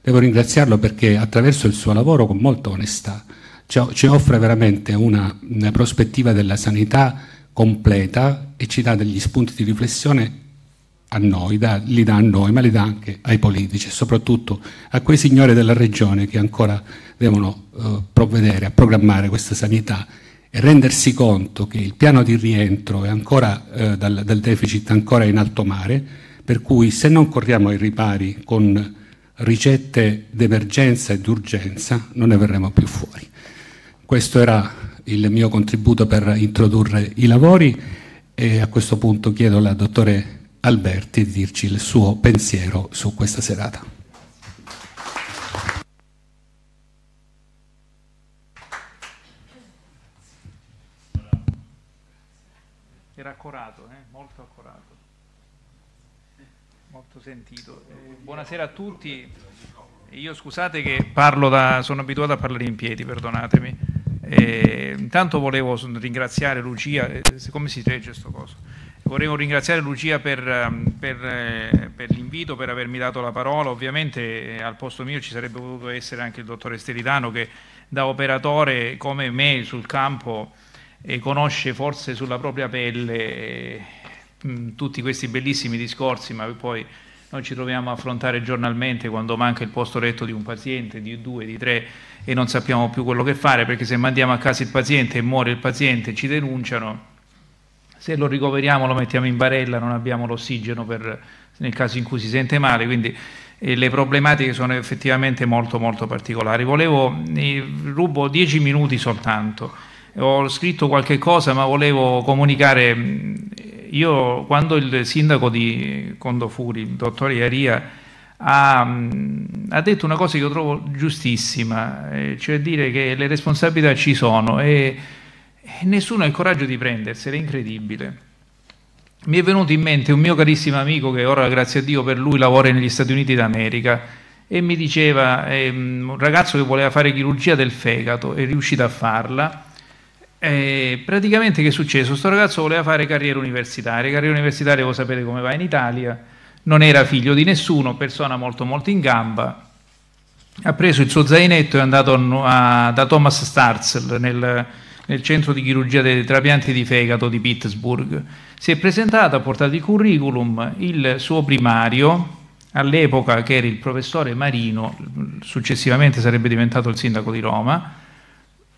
Speaker 7: Devo ringraziarlo perché attraverso il suo lavoro, con molta onestà, ci offre veramente una, una prospettiva della sanità completa e ci dà degli spunti di riflessione a noi, da, li dà a noi, ma li dà anche ai politici e soprattutto a quei signori della regione che ancora devono eh, provvedere a programmare questa sanità e rendersi conto che il piano di rientro è ancora, eh, dal, del deficit ancora in alto mare, per cui se non corriamo ai ripari con ricette d'emergenza e d'urgenza non ne verremo più fuori. Questo era il mio contributo per introdurre i lavori e a questo punto chiedo alla dottore Alberti di dirci il suo pensiero su questa serata.
Speaker 8: Era accorato, eh? molto accorato, molto sentito. Buonasera a tutti. Io scusate che parlo da, sono abituato a parlare in piedi, perdonatemi. E, eh, intanto volevo ringraziare Lucia, eh, come si legge questo coso? Vorremmo ringraziare Lucia per, ehm, per, eh, per l'invito, per avermi dato la parola. Ovviamente eh, al posto mio ci sarebbe potuto essere anche il dottore Sterilano che da operatore come me sul campo eh, conosce forse sulla propria pelle eh, mh, mm, tutti questi bellissimi discorsi, ma poi noi ci troviamo a affrontare giornalmente quando manca il posto letto di un paziente, di due, di tre e non sappiamo più quello che fare perché se mandiamo a casa il paziente e muore il paziente ci denunciano se lo ricoveriamo lo mettiamo in barella, non abbiamo l'ossigeno per, nel caso in cui si sente male, quindi eh, le problematiche sono effettivamente molto molto particolari. Volevo, eh, rubo dieci minuti soltanto, ho scritto qualche cosa ma volevo comunicare, mm, io quando il sindaco di Condofuri, il dottor Iaria, ha, mm, ha, detto una cosa che io trovo giustissima, eh, cioè dire che le responsabilità ci sono e e eh, nessuno ha il coraggio di prendersela, è incredibile. Mi è venuto in mente un mio carissimo amico che ora, grazie a Dio, per lui lavora negli Stati Uniti d'America e mi diceva, ehm, un ragazzo che voleva fare chirurgia del fegato, è riuscito a farla. E eh, praticamente che è successo? Questo ragazzo voleva fare carriera universitaria, carriera universitaria voi sapete come va in Italia, non era figlio di nessuno, persona molto molto in gamba, ha preso il suo zainetto e è andato a, da Thomas Starzl nel, nel centro di chirurgia dei trapianti di fegato di Pittsburgh. Si è presentato a portata di curriculum il suo primario, all'epoca che era il professore Marino, successivamente sarebbe diventato il sindaco di Roma,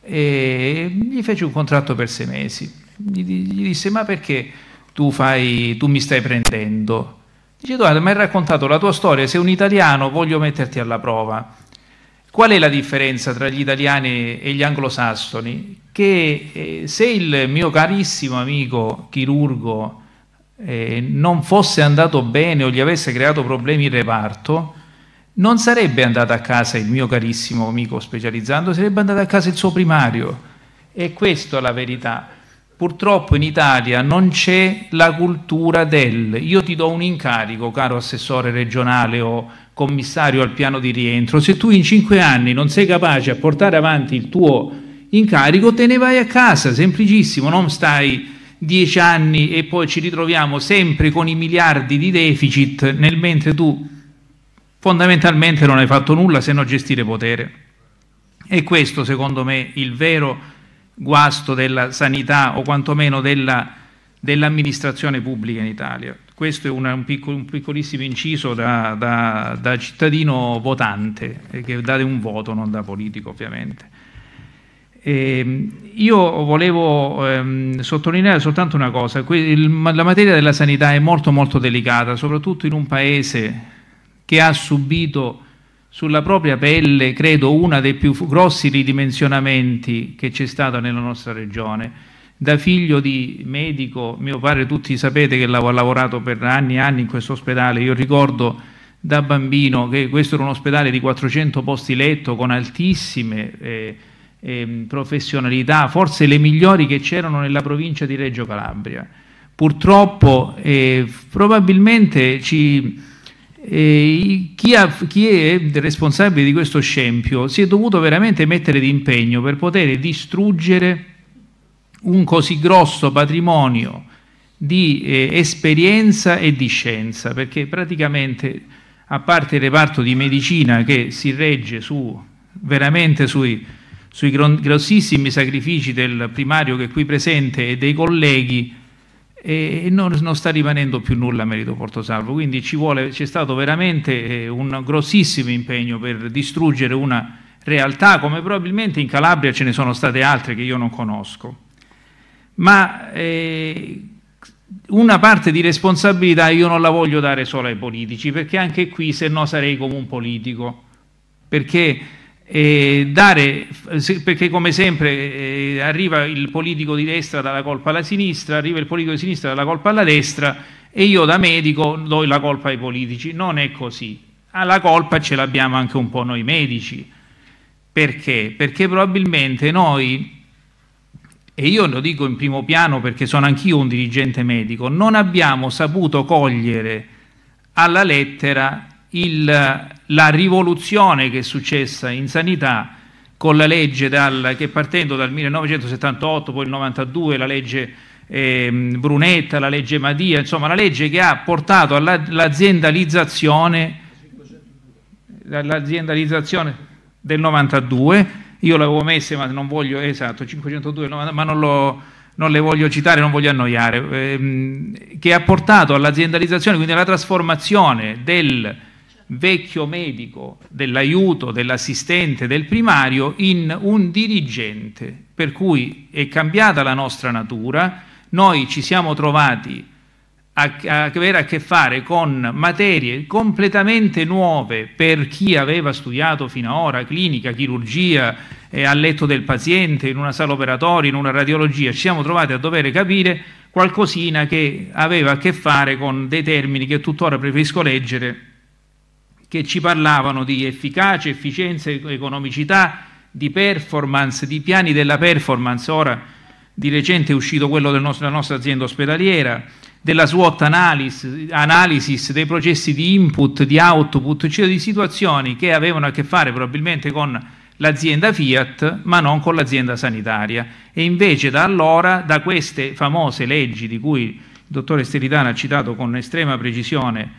Speaker 8: e gli fece un contratto per sei mesi. Gli, disse ma perché tu, fai, tu mi stai prendendo? Dice, tu mi hai raccontato la tua storia, sei un italiano, voglio metterti alla prova. Qual è la differenza tra gli italiani e gli anglosassoni? Che eh, se il mio carissimo amico chirurgo eh, non fosse andato bene o gli avesse creato problemi in reparto, non sarebbe andato a casa il mio carissimo amico specializzando, sarebbe andato a casa il suo primario. E questa è la verità. Purtroppo in Italia non c'è la cultura del io ti do un incarico, caro assessore regionale o commissario al piano di rientro, se tu in cinque anni non sei capace a portare avanti il tuo incarico, te ne vai a casa, semplicissimo, non stai dieci anni e poi ci ritroviamo sempre con i miliardi di deficit nel mentre tu fondamentalmente non hai fatto nulla se non gestire potere. E questo secondo me il vero guasto della sanità o quantomeno della, dell'amministrazione pubblica in Italia. Questo è una, un, piccolo, un, piccolissimo inciso da, da, da cittadino votante, eh, che date un voto, non da politico ovviamente. Eh, io volevo ehm, sottolineare soltanto una cosa, que- il, la materia della sanità è molto molto delicata, soprattutto in un paese che ha subito sulla propria pelle, credo, uno dei più grossi ridimensionamenti che c'è stato nella nostra regione da figlio di medico, mio padre tutti sapete che ho lavorato per anni e anni in questo ospedale, io ricordo da bambino che questo era un ospedale di 400 posti letto con altissime eh, eh, professionalità, forse le migliori che c'erano nella provincia di Reggio Calabria. Purtroppo eh, probabilmente ci, eh, chi, ha, chi è responsabile di questo scempio si è dovuto veramente mettere d'impegno per poter distruggere un così grosso patrimonio di eh, esperienza e di scienza, perché praticamente, a parte il reparto di medicina che si regge su, veramente sui, sui grossissimi sacrifici del primario che è qui presente e dei colleghi, e non, non, sta rimanendo più nulla a merito Porto Salvo, quindi ci vuole, c'è stato veramente eh, un grossissimo impegno per distruggere una realtà come probabilmente in Calabria ce ne sono state altre che io non conosco ma eh, una parte di responsabilità io non la voglio dare solo ai politici, perché anche qui se no sarei come un politico, perché, eh, dare, perché come sempre eh, arriva il politico di destra dalla colpa alla sinistra, arriva il politico di sinistra dalla colpa alla destra e io da medico do la colpa ai politici, non è così. Ah, la colpa ce l'abbiamo anche un po' noi medici. Perché? Perché probabilmente noi e io lo dico in primo piano perché sono anch'io un dirigente medico, non abbiamo saputo cogliere alla lettera il, la rivoluzione che è successa in sanità con la legge dal, che partendo dal 1978, poi il 92, la legge eh, Brunetta, la legge Madia, insomma la legge che ha portato all'aziendalizzazione all del 92 io l'avevo messe, ma non voglio, esatto, 502, ma non, lo, non le voglio citare, non voglio annoiare, ehm, che ha portato all'aziendalizzazione, quindi alla trasformazione del vecchio medico, dell'aiuto, dell'assistente, del primario in un dirigente, per cui è cambiata la nostra natura, noi ci siamo trovati a, avere a che fare con materie completamente nuove per chi aveva studiato fino ad ora clinica, chirurgia, eh, al letto del paziente, in una sala operatoria, in una radiologia. Ci siamo trovati a dover capire qualcosina che aveva a che fare con dei termini che tuttora preferisco leggere, che ci parlavano di efficacia, efficienza, economicità, di performance, di piani della performance. Ora di recente è uscito quello della nostra azienda ospedaliera della SWOT analysis, dei processi di input, di output, cioè di situazioni che avevano a che fare probabilmente con l'azienda Fiat ma non con l'azienda sanitaria e invece da allora da queste famose leggi di cui il dottore Stellitano ha citato con estrema precisione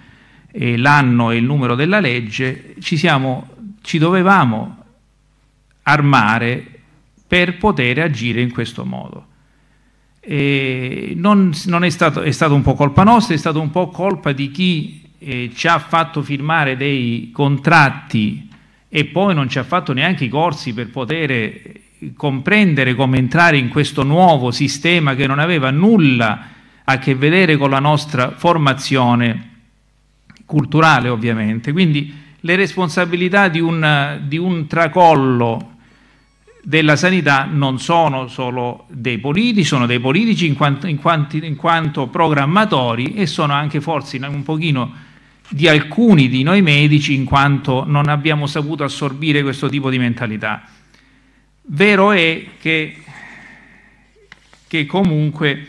Speaker 8: eh, l'anno e il numero della legge ci, siamo, ci dovevamo armare per poter agire in questo modo non, non è, stato, è, stato, un po' colpa nostra, è stato un po' colpa di chi eh, ci ha fatto firmare dei contratti e poi non ci ha fatto neanche i corsi per poter eh, comprendere come entrare in questo nuovo sistema che non aveva nulla a che vedere con la nostra formazione culturale ovviamente. Quindi le responsabilità di un, di un tracollo della sanità non sono solo dei politici, sono dei politici in quanto, in quanto, in quanto programmatori e sono anche forse un pochino di alcuni di noi medici in quanto non abbiamo saputo assorbire questo tipo di mentalità. Vero è che, che comunque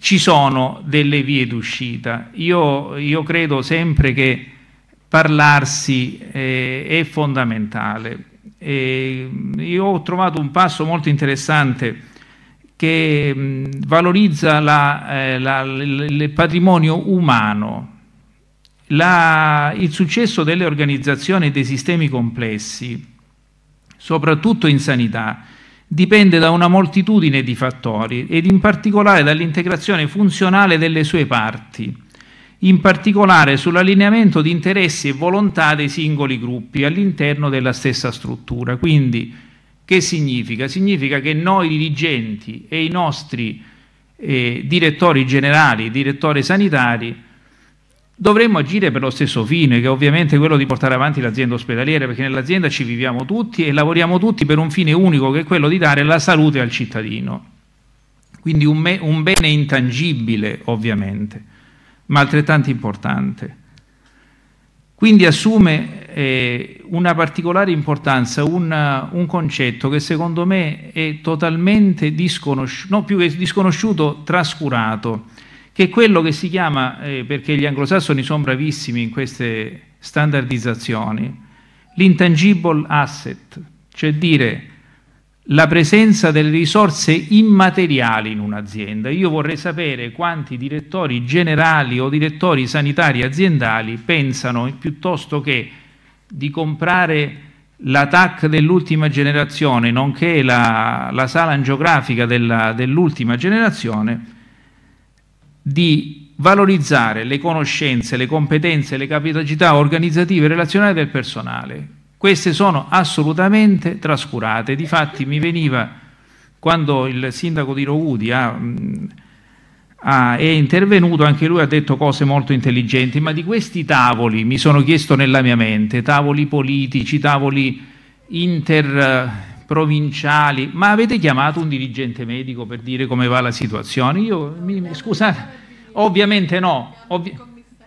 Speaker 8: ci sono delle vie d'uscita. Io, io credo sempre che parlarsi eh, è fondamentale e io ho trovato un passo molto interessante che valorizza la, eh, la, il patrimonio umano, la, il successo delle organizzazioni e dei sistemi complessi, soprattutto in sanità, dipende da una moltitudine di fattori ed in particolare dall'integrazione funzionale delle sue parti in particolare sull'allineamento di interessi e volontà dei singoli gruppi all'interno della stessa struttura. Quindi che significa? Significa che noi dirigenti e i nostri eh, direttori generali, direttori sanitari, dovremmo agire per lo stesso fine, che è ovviamente quello di portare avanti l'azienda ospedaliera, perché nell'azienda ci viviamo tutti e lavoriamo tutti per un fine unico, che è quello di dare la salute al cittadino. Quindi un, un bene intangibile, ovviamente ma altrettanto importante. Quindi assume eh, una particolare importanza un, un, concetto che secondo me è totalmente disconosciuto, no più che disconosciuto, trascurato, che è quello che si chiama, eh, perché gli anglosassoni sono bravissimi in queste standardizzazioni, l'intangible asset, cioè dire la presenza delle risorse immateriali in un'azienda. Io vorrei sapere quanti direttori generali o direttori sanitari aziendali pensano piuttosto che di comprare la TAC dell'ultima generazione, nonché la, la sala angiografica dell'ultima generazione, di valorizzare le conoscenze, le competenze, le capacità organizzative e relazionali del personale queste sono assolutamente trascurate. Difatti mi veniva, quando il sindaco di Rogudi ha, mm, ha, è intervenuto, anche lui ha detto cose molto intelligenti, ma di questi tavoli, mi sono chiesto nella mia mente, tavoli politici, tavoli interprovinciali, ma avete chiamato un dirigente medico per dire come va la situazione? Io, mi, scusate, ovviamente no, ovvi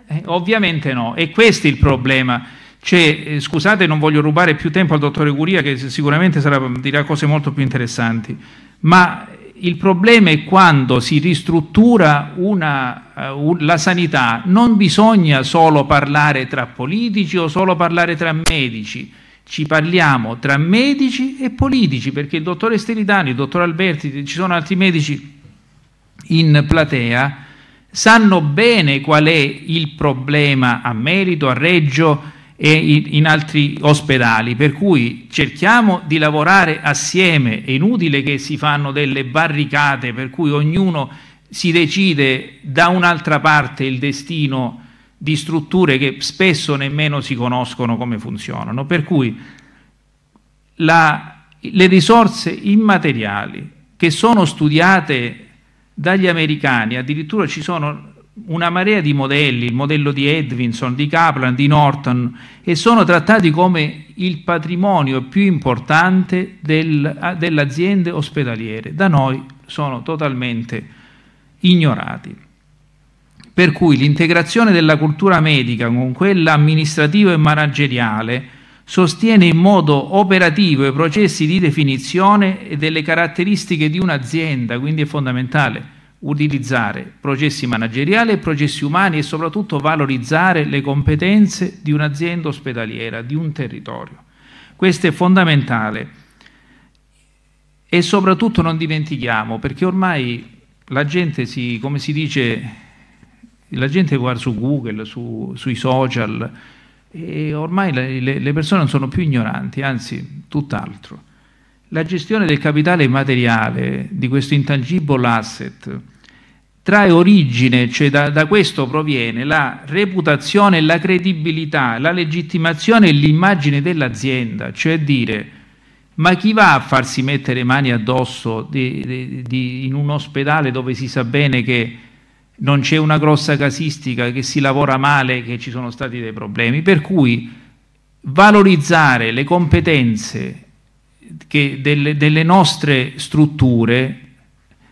Speaker 8: eh, ovviamente no, e questo è il problema. Cioè, eh, scusate, non voglio rubare più tempo al dottore Guria, che sicuramente sarà, dirà cose molto più interessanti, ma il problema è quando si ristruttura una, uh, la sanità, non bisogna solo parlare tra politici o solo parlare tra medici, ci parliamo tra medici e politici, perché il dottore Steridani, il dottor Alberti, ci sono altri medici in platea, sanno bene qual è il problema a merito, a Reggio, e in altri ospedali, per cui cerchiamo di lavorare assieme, è inutile che si fanno delle barricate per cui ognuno si decide da un'altra parte il destino di strutture che spesso nemmeno si conoscono come funzionano, per cui la, le risorse immateriali che sono studiate dagli americani, addirittura ci sono una marea di modelli, il modello di Edvinson, di Kaplan, di Norton, e sono trattati come il patrimonio più importante del, delle aziende ospedaliere. Da noi sono totalmente ignorati. Per cui l'integrazione della cultura medica con quella amministrativa e manageriale sostiene in modo operativo i processi di definizione e delle caratteristiche di un'azienda, quindi è fondamentale utilizzare processi manageriali e processi umani e soprattutto valorizzare le competenze di un'azienda ospedaliera, di un territorio. Questo è fondamentale e soprattutto non dimentichiamo perché ormai la gente si, come si dice, la gente guarda su Google, su, sui social e ormai le, le persone non sono più ignoranti, anzi tutt'altro la gestione del capitale materiale, di questo intangibile asset, trae origine, cioè da, da questo proviene la reputazione, la credibilità, la legittimazione e l'immagine dell'azienda, cioè dire ma chi va a farsi mettere mani addosso di, di, di, in un ospedale dove si sa bene che non c'è una grossa casistica, che si lavora male, che ci sono stati dei problemi? Per cui valorizzare le competenze delle, delle nostre strutture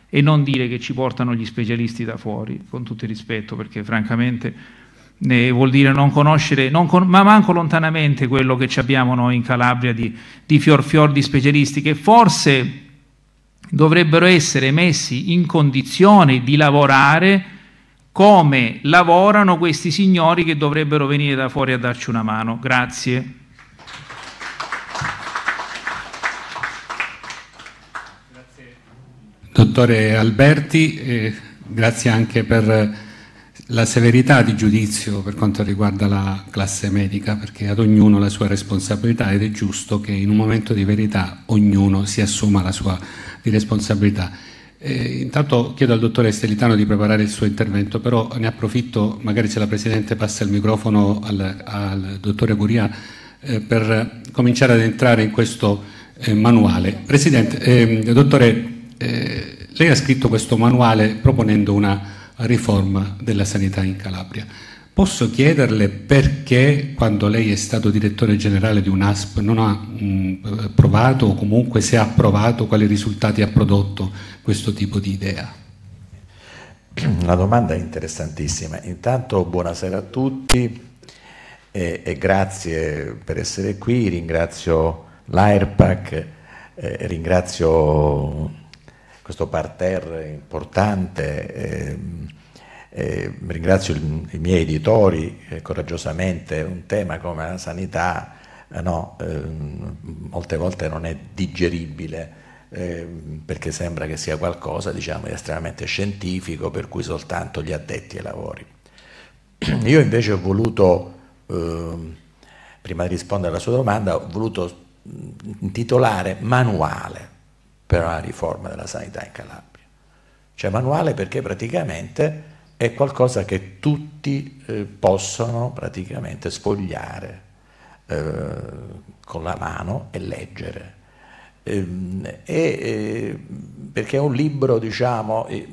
Speaker 8: e non dire che ci portano gli specialisti da fuori, con tutto il rispetto, perché francamente eh, vuol dire non conoscere, non con, ma manco lontanamente quello che abbiamo noi in Calabria di, di fior fior di specialisti che forse dovrebbero essere messi in condizione di lavorare come lavorano questi signori che dovrebbero venire da fuori a darci una mano. Grazie.
Speaker 7: Dottore Alberti, eh, grazie anche per la severità di giudizio per quanto riguarda la classe medica, perché ad ognuno la sua responsabilità ed è giusto che in un momento di verità ognuno si assuma la sua responsabilità. Eh, intanto chiedo al dottore Stelitano di preparare il suo intervento, però ne approfitto, magari se la Presidente passa il microfono al, al dottore Guria, eh, per cominciare ad entrare in questo eh, manuale. Presidente, ehm, dottore eh, lei ha scritto questo manuale proponendo una riforma della sanità in Calabria. Posso chiederle perché quando lei è stato direttore generale di un'ASP non ha mh, mm, provato o comunque se ha provato quali risultati ha prodotto questo tipo di idea? La domanda è interessantissima.
Speaker 9: Intanto buonasera a tutti e, e grazie per essere qui. Ringrazio l'AIRPAC, eh, ringrazio questo parterre importante. Eh, eh, ringrazio il, i miei editori eh, coraggiosamente, un tema come la sanità eh, no, ehm, molte volte non è digeribile ehm, perché sembra che sia qualcosa diciamo, di estremamente scientifico per cui soltanto gli addetti ai lavori. (clears throat) Io invece ho voluto, ehm, prima di rispondere alla sua domanda, ho voluto intitolare manuale per la riforma della sanità in Calabria. C'è cioè, manuale perché praticamente è qualcosa che tutti eh, possono praticamente sfogliare eh, con la mano e leggere. Ehm, e, e, eh, perché è un libro, diciamo, eh,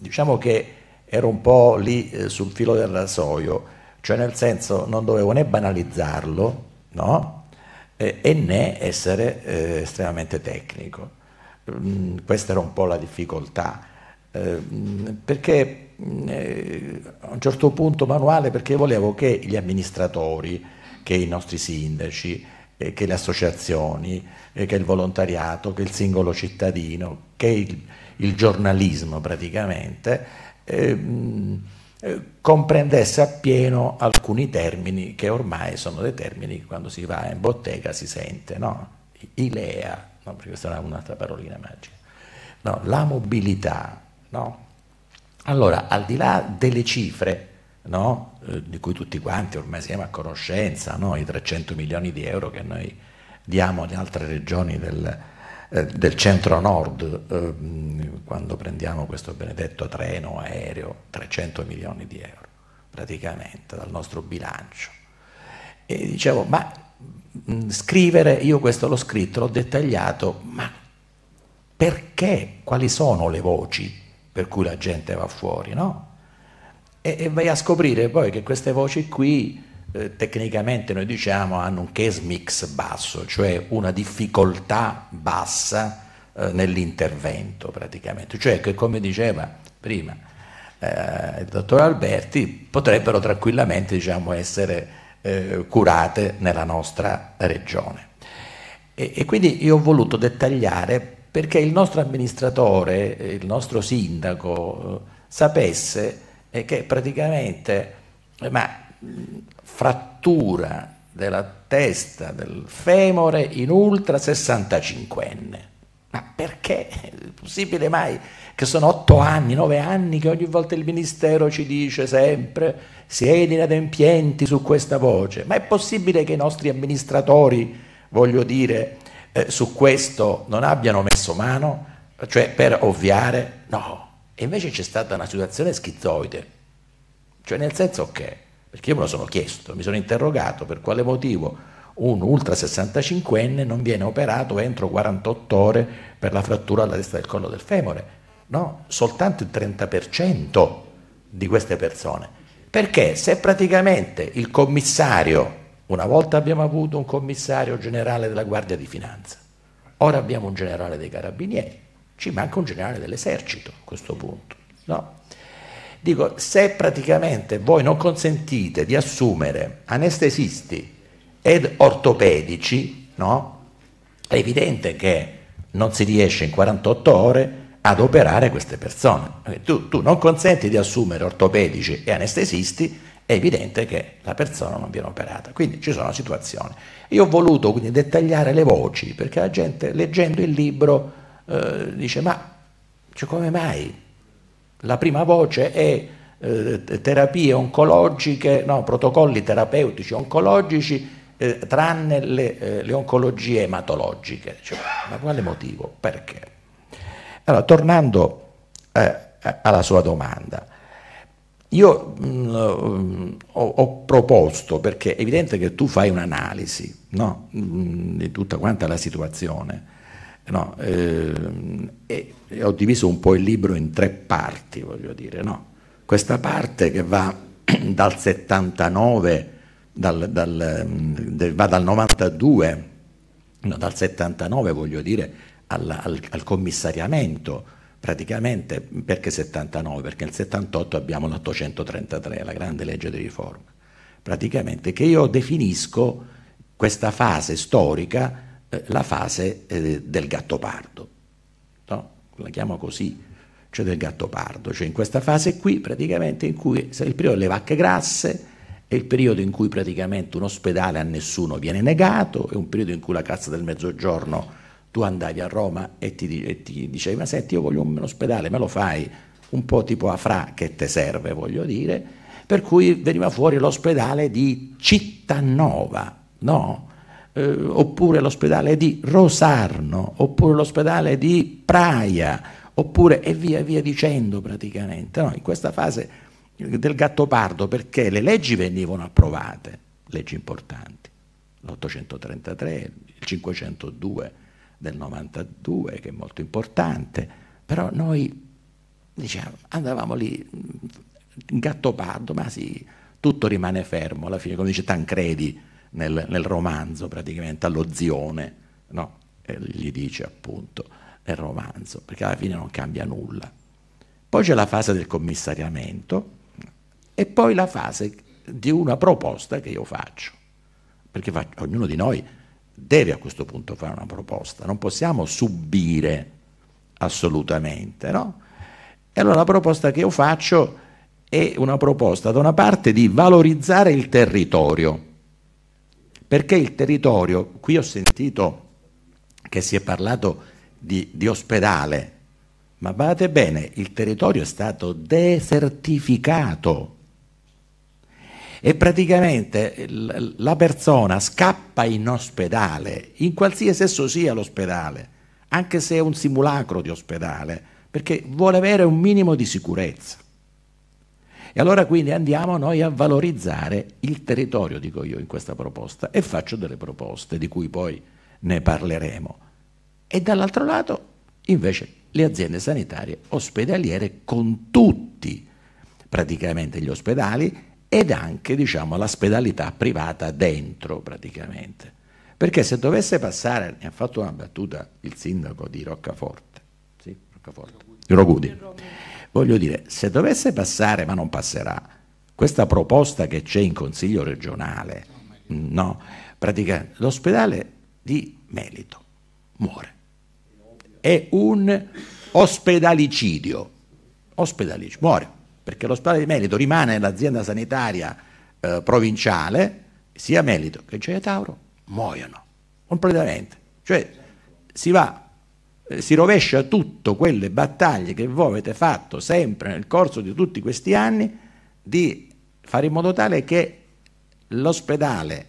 Speaker 9: diciamo che ero un po' lì eh, sul filo del rasoio, cioè nel senso non dovevo né banalizzarlo no? e, e né essere eh, estremamente tecnico. Mm, questa era un po' la difficoltà, ehm, perché eh, a un certo punto manuale perché volevo che gli amministratori, che i nostri sindaci, eh, che le associazioni, eh, che il volontariato, che il singolo cittadino, che il, il giornalismo praticamente, ehm, comprendesse appieno alcuni termini che ormai sono dei termini che quando si va in bottega si sente, no? Ilea, no? perché sarà un'altra parolina magica. No, la mobilità, no? Allora, al di là delle cifre, no? eh, di cui tutti quanti ormai siamo a conoscenza, no? i 300 milioni di euro che noi diamo alle altre regioni del, eh, del centro-nord eh, quando prendiamo questo benedetto treno aereo, 300 milioni di euro praticamente dal nostro bilancio. E dicevo, ma scrivere, io questo l'ho scritto, l'ho dettagliato, ma perché, quali sono le voci per cui la gente va fuori, no? E, e vai a scoprire poi che queste voci qui, eh, tecnicamente noi diciamo, hanno un case mix basso, cioè una difficoltà bassa eh, nell'intervento praticamente, cioè che come diceva prima eh, il dottor Alberti, potrebbero tranquillamente diciamo, essere eh, curate nella nostra regione. E, e, quindi io ho voluto dettagliare perché il nostro amministratore, il nostro sindaco, eh, sapesse eh, che praticamente eh, ma, frattura della testa del femore in ultra 65enne. Ma perché? È possibile mai che sono otto anni, nove anni che ogni volta il Ministero ci dice sempre siedi inadempienti su questa voce? Ma è possibile che i nostri amministratori, voglio dire, eh, su questo non abbiano messo mano? Cioè per ovviare? No. E invece c'è stata una situazione schizoide. Cioè nel senso che, perché io me lo sono chiesto, mi sono interrogato per quale motivo un ultra 65enne non viene operato entro 48 ore per la frattura alla testa del collo del femore. No, soltanto il 30% di queste persone. Perché se praticamente il commissario, una volta abbiamo avuto un commissario generale della Guardia di Finanza, ora abbiamo un generale dei carabinieri, ci manca un generale dell'esercito a questo punto. No? Dico, se praticamente voi non consentite di assumere anestesisti ed ortopedici, no? è evidente che non si riesce in 48 ore ad operare queste persone. Tu, tu non consenti di assumere ortopedici e anestesisti, è evidente che la persona non viene operata. Quindi ci sono situazioni. Io ho voluto quindi dettagliare le voci, perché la gente leggendo il libro eh, dice ma cioè, come mai la prima voce è eh, terapie oncologiche, no, protocolli terapeutici oncologici eh, tranne le, eh, le, oncologie ematologiche. Cioè, ma quale motivo? Perché? Allora, tornando eh, alla sua domanda, io mh, mm, eh, ho, ho, proposto, perché è evidente che tu fai un'analisi no? Mm, di tutta quanta la situazione, no? Eh, e, e ho diviso un po' il libro in tre parti, voglio dire, no? questa parte che va (clears throat) dal 79 dal, dal, ehm, va dal 92, no, dal 79 voglio dire, alla, al, al, commissariamento praticamente, perché 79? Perché nel 78 abbiamo l'833, la grande legge di riforma, praticamente che io definisco questa fase storica eh, la fase eh, del gattopardo, no? la chiamo così, cioè del gattopardo, cioè in questa fase qui praticamente in cui il periodo le vacche grasse, è il periodo in cui praticamente un ospedale a nessuno viene negato, è un periodo in cui la Cassa del Mezzogiorno tu andavi a Roma e ti, e ti dicevi ma senti io voglio un ospedale, me lo fai, un po' tipo a fra che te serve voglio dire, per cui veniva fuori l'ospedale di Cittanova, no? Eh, oppure l'ospedale di Rosarno, oppure l'ospedale di Praia, oppure e via via dicendo praticamente. No? In questa fase del gatto pardo perché le leggi venivano approvate, leggi importanti, l'833, il 502 del 92 che è molto importante, però noi diciamo, andavamo lì mm, gatto pardo, ma sì, tutto rimane fermo, alla fine come dice Tancredi nel, nel romanzo praticamente allo zione, no? gli dice appunto nel romanzo, perché alla fine non cambia nulla. Poi c'è la fase del commissariamento, e poi la fase di una proposta che io faccio, perché faccio, ognuno di noi deve a questo punto fare una proposta, non possiamo subire assolutamente, no? E allora la proposta che io faccio è una proposta da una parte di valorizzare il territorio, perché il territorio, qui ho sentito che si è parlato di, di ospedale, ma badate bene, il territorio è stato desertificato e praticamente la persona scappa in ospedale, in qualsiasi esso sia l'ospedale, anche se è un simulacro di ospedale, perché vuole avere un minimo di sicurezza. E allora quindi andiamo noi a valorizzare il territorio, dico io in questa proposta, e faccio delle proposte di cui poi ne parleremo. E dall'altro lato invece le aziende sanitarie ospedaliere con tutti praticamente gli ospedali ed anche diciamo, la privata dentro praticamente. Perché se dovesse passare, ne ha fatto una battuta il sindaco di Roccaforte, sì, Roccaforte Rogudi, voglio dire, se dovesse passare, ma non passerà, questa proposta che c'è in Consiglio regionale, no, praticamente l'ospedale di Melito muore. È un ospedalicidio, ospedalicidio, muore perché l'ospedale di Melito rimane l'azienda sanitaria eh, provinciale, sia Melito che Gioia Tauro muoiono completamente. Cioè si va, eh, si rovescia tutto quelle battaglie che voi avete fatto sempre nel corso di tutti questi anni di fare in modo tale che l'ospedale,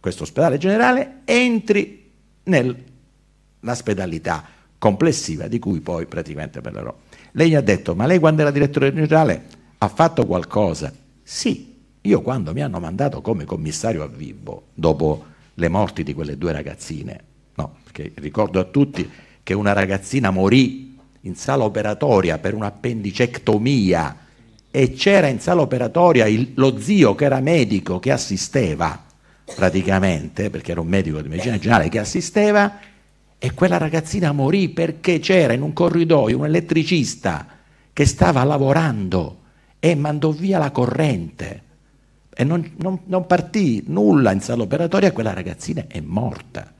Speaker 9: questo ospedale generale, entri nell'ospedalità complessiva di cui poi praticamente parlerò. Lei mi ha detto, ma lei quando era direttore generale ha fatto qualcosa? Sì, io quando mi hanno mandato come commissario a Vibo, dopo le morti di quelle due ragazzine, no, perché ricordo a tutti che una ragazzina morì in sala operatoria per un'appendicectomia e c'era in sala operatoria il, lo zio che era medico che assisteva praticamente, perché era un medico di medicina generale che assisteva e quella ragazzina morì perché c'era in un corridoio un elettricista che stava lavorando e mandò via la corrente. E non, non, non partì nulla in sala operatoria, quella ragazzina è morta.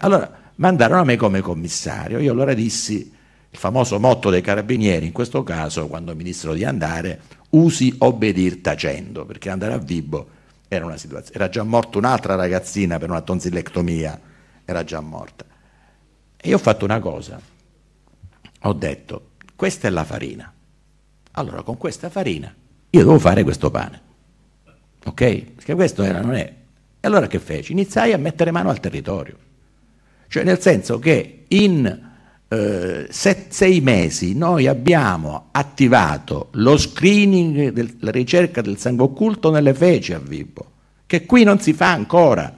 Speaker 9: Allora mandarono a me come commissario, io allora dissi il famoso motto dei carabinieri, in questo caso quando mi dissero di andare, usi obbedir tacendo, perché andare a Vibo era una situazione, era già morta un'altra ragazzina per una tonsillectomia, era già morta. E io ho fatto una cosa, ho detto, questa è la farina, allora con questa farina io devo fare questo pane, ok? Perché questo era, non è. E allora che feci? Iniziai a mettere mano al territorio, cioè nel senso che in eh, set, sei mesi noi abbiamo attivato lo screening, del, la ricerca del sangue occulto nelle feci a Vibo, che qui non si fa ancora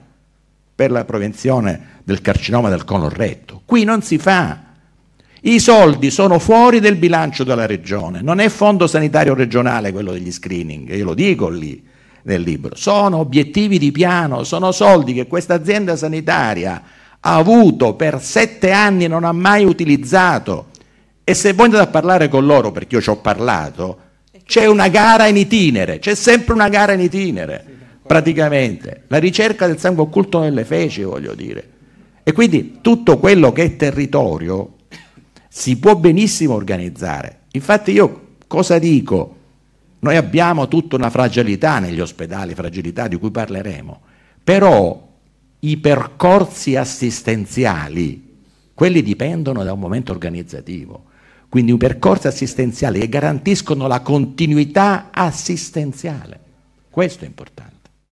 Speaker 9: per la prevenzione del carcinoma del colon retto, qui non si fa i soldi sono fuori del bilancio della regione, non è fondo sanitario regionale quello degli screening, io lo dico lì nel libro, sono obiettivi di piano, sono soldi che questa azienda sanitaria ha avuto per sette anni e non ha mai utilizzato. E se voi andate a parlare con loro, perché io ci ho parlato, c'è una gara in itinere, c'è sempre una gara in itinere, praticamente. La ricerca del sangue occulto nelle feci, voglio dire. E quindi tutto quello che è territorio si può benissimo organizzare. Infatti io cosa dico? Noi abbiamo tutta una fragilità negli ospedali, fragilità di cui parleremo, però i percorsi assistenziali, quelli dipendono da un momento organizzativo, quindi i percorsi assistenziali che garantiscono la continuità assistenziale, questo è importante.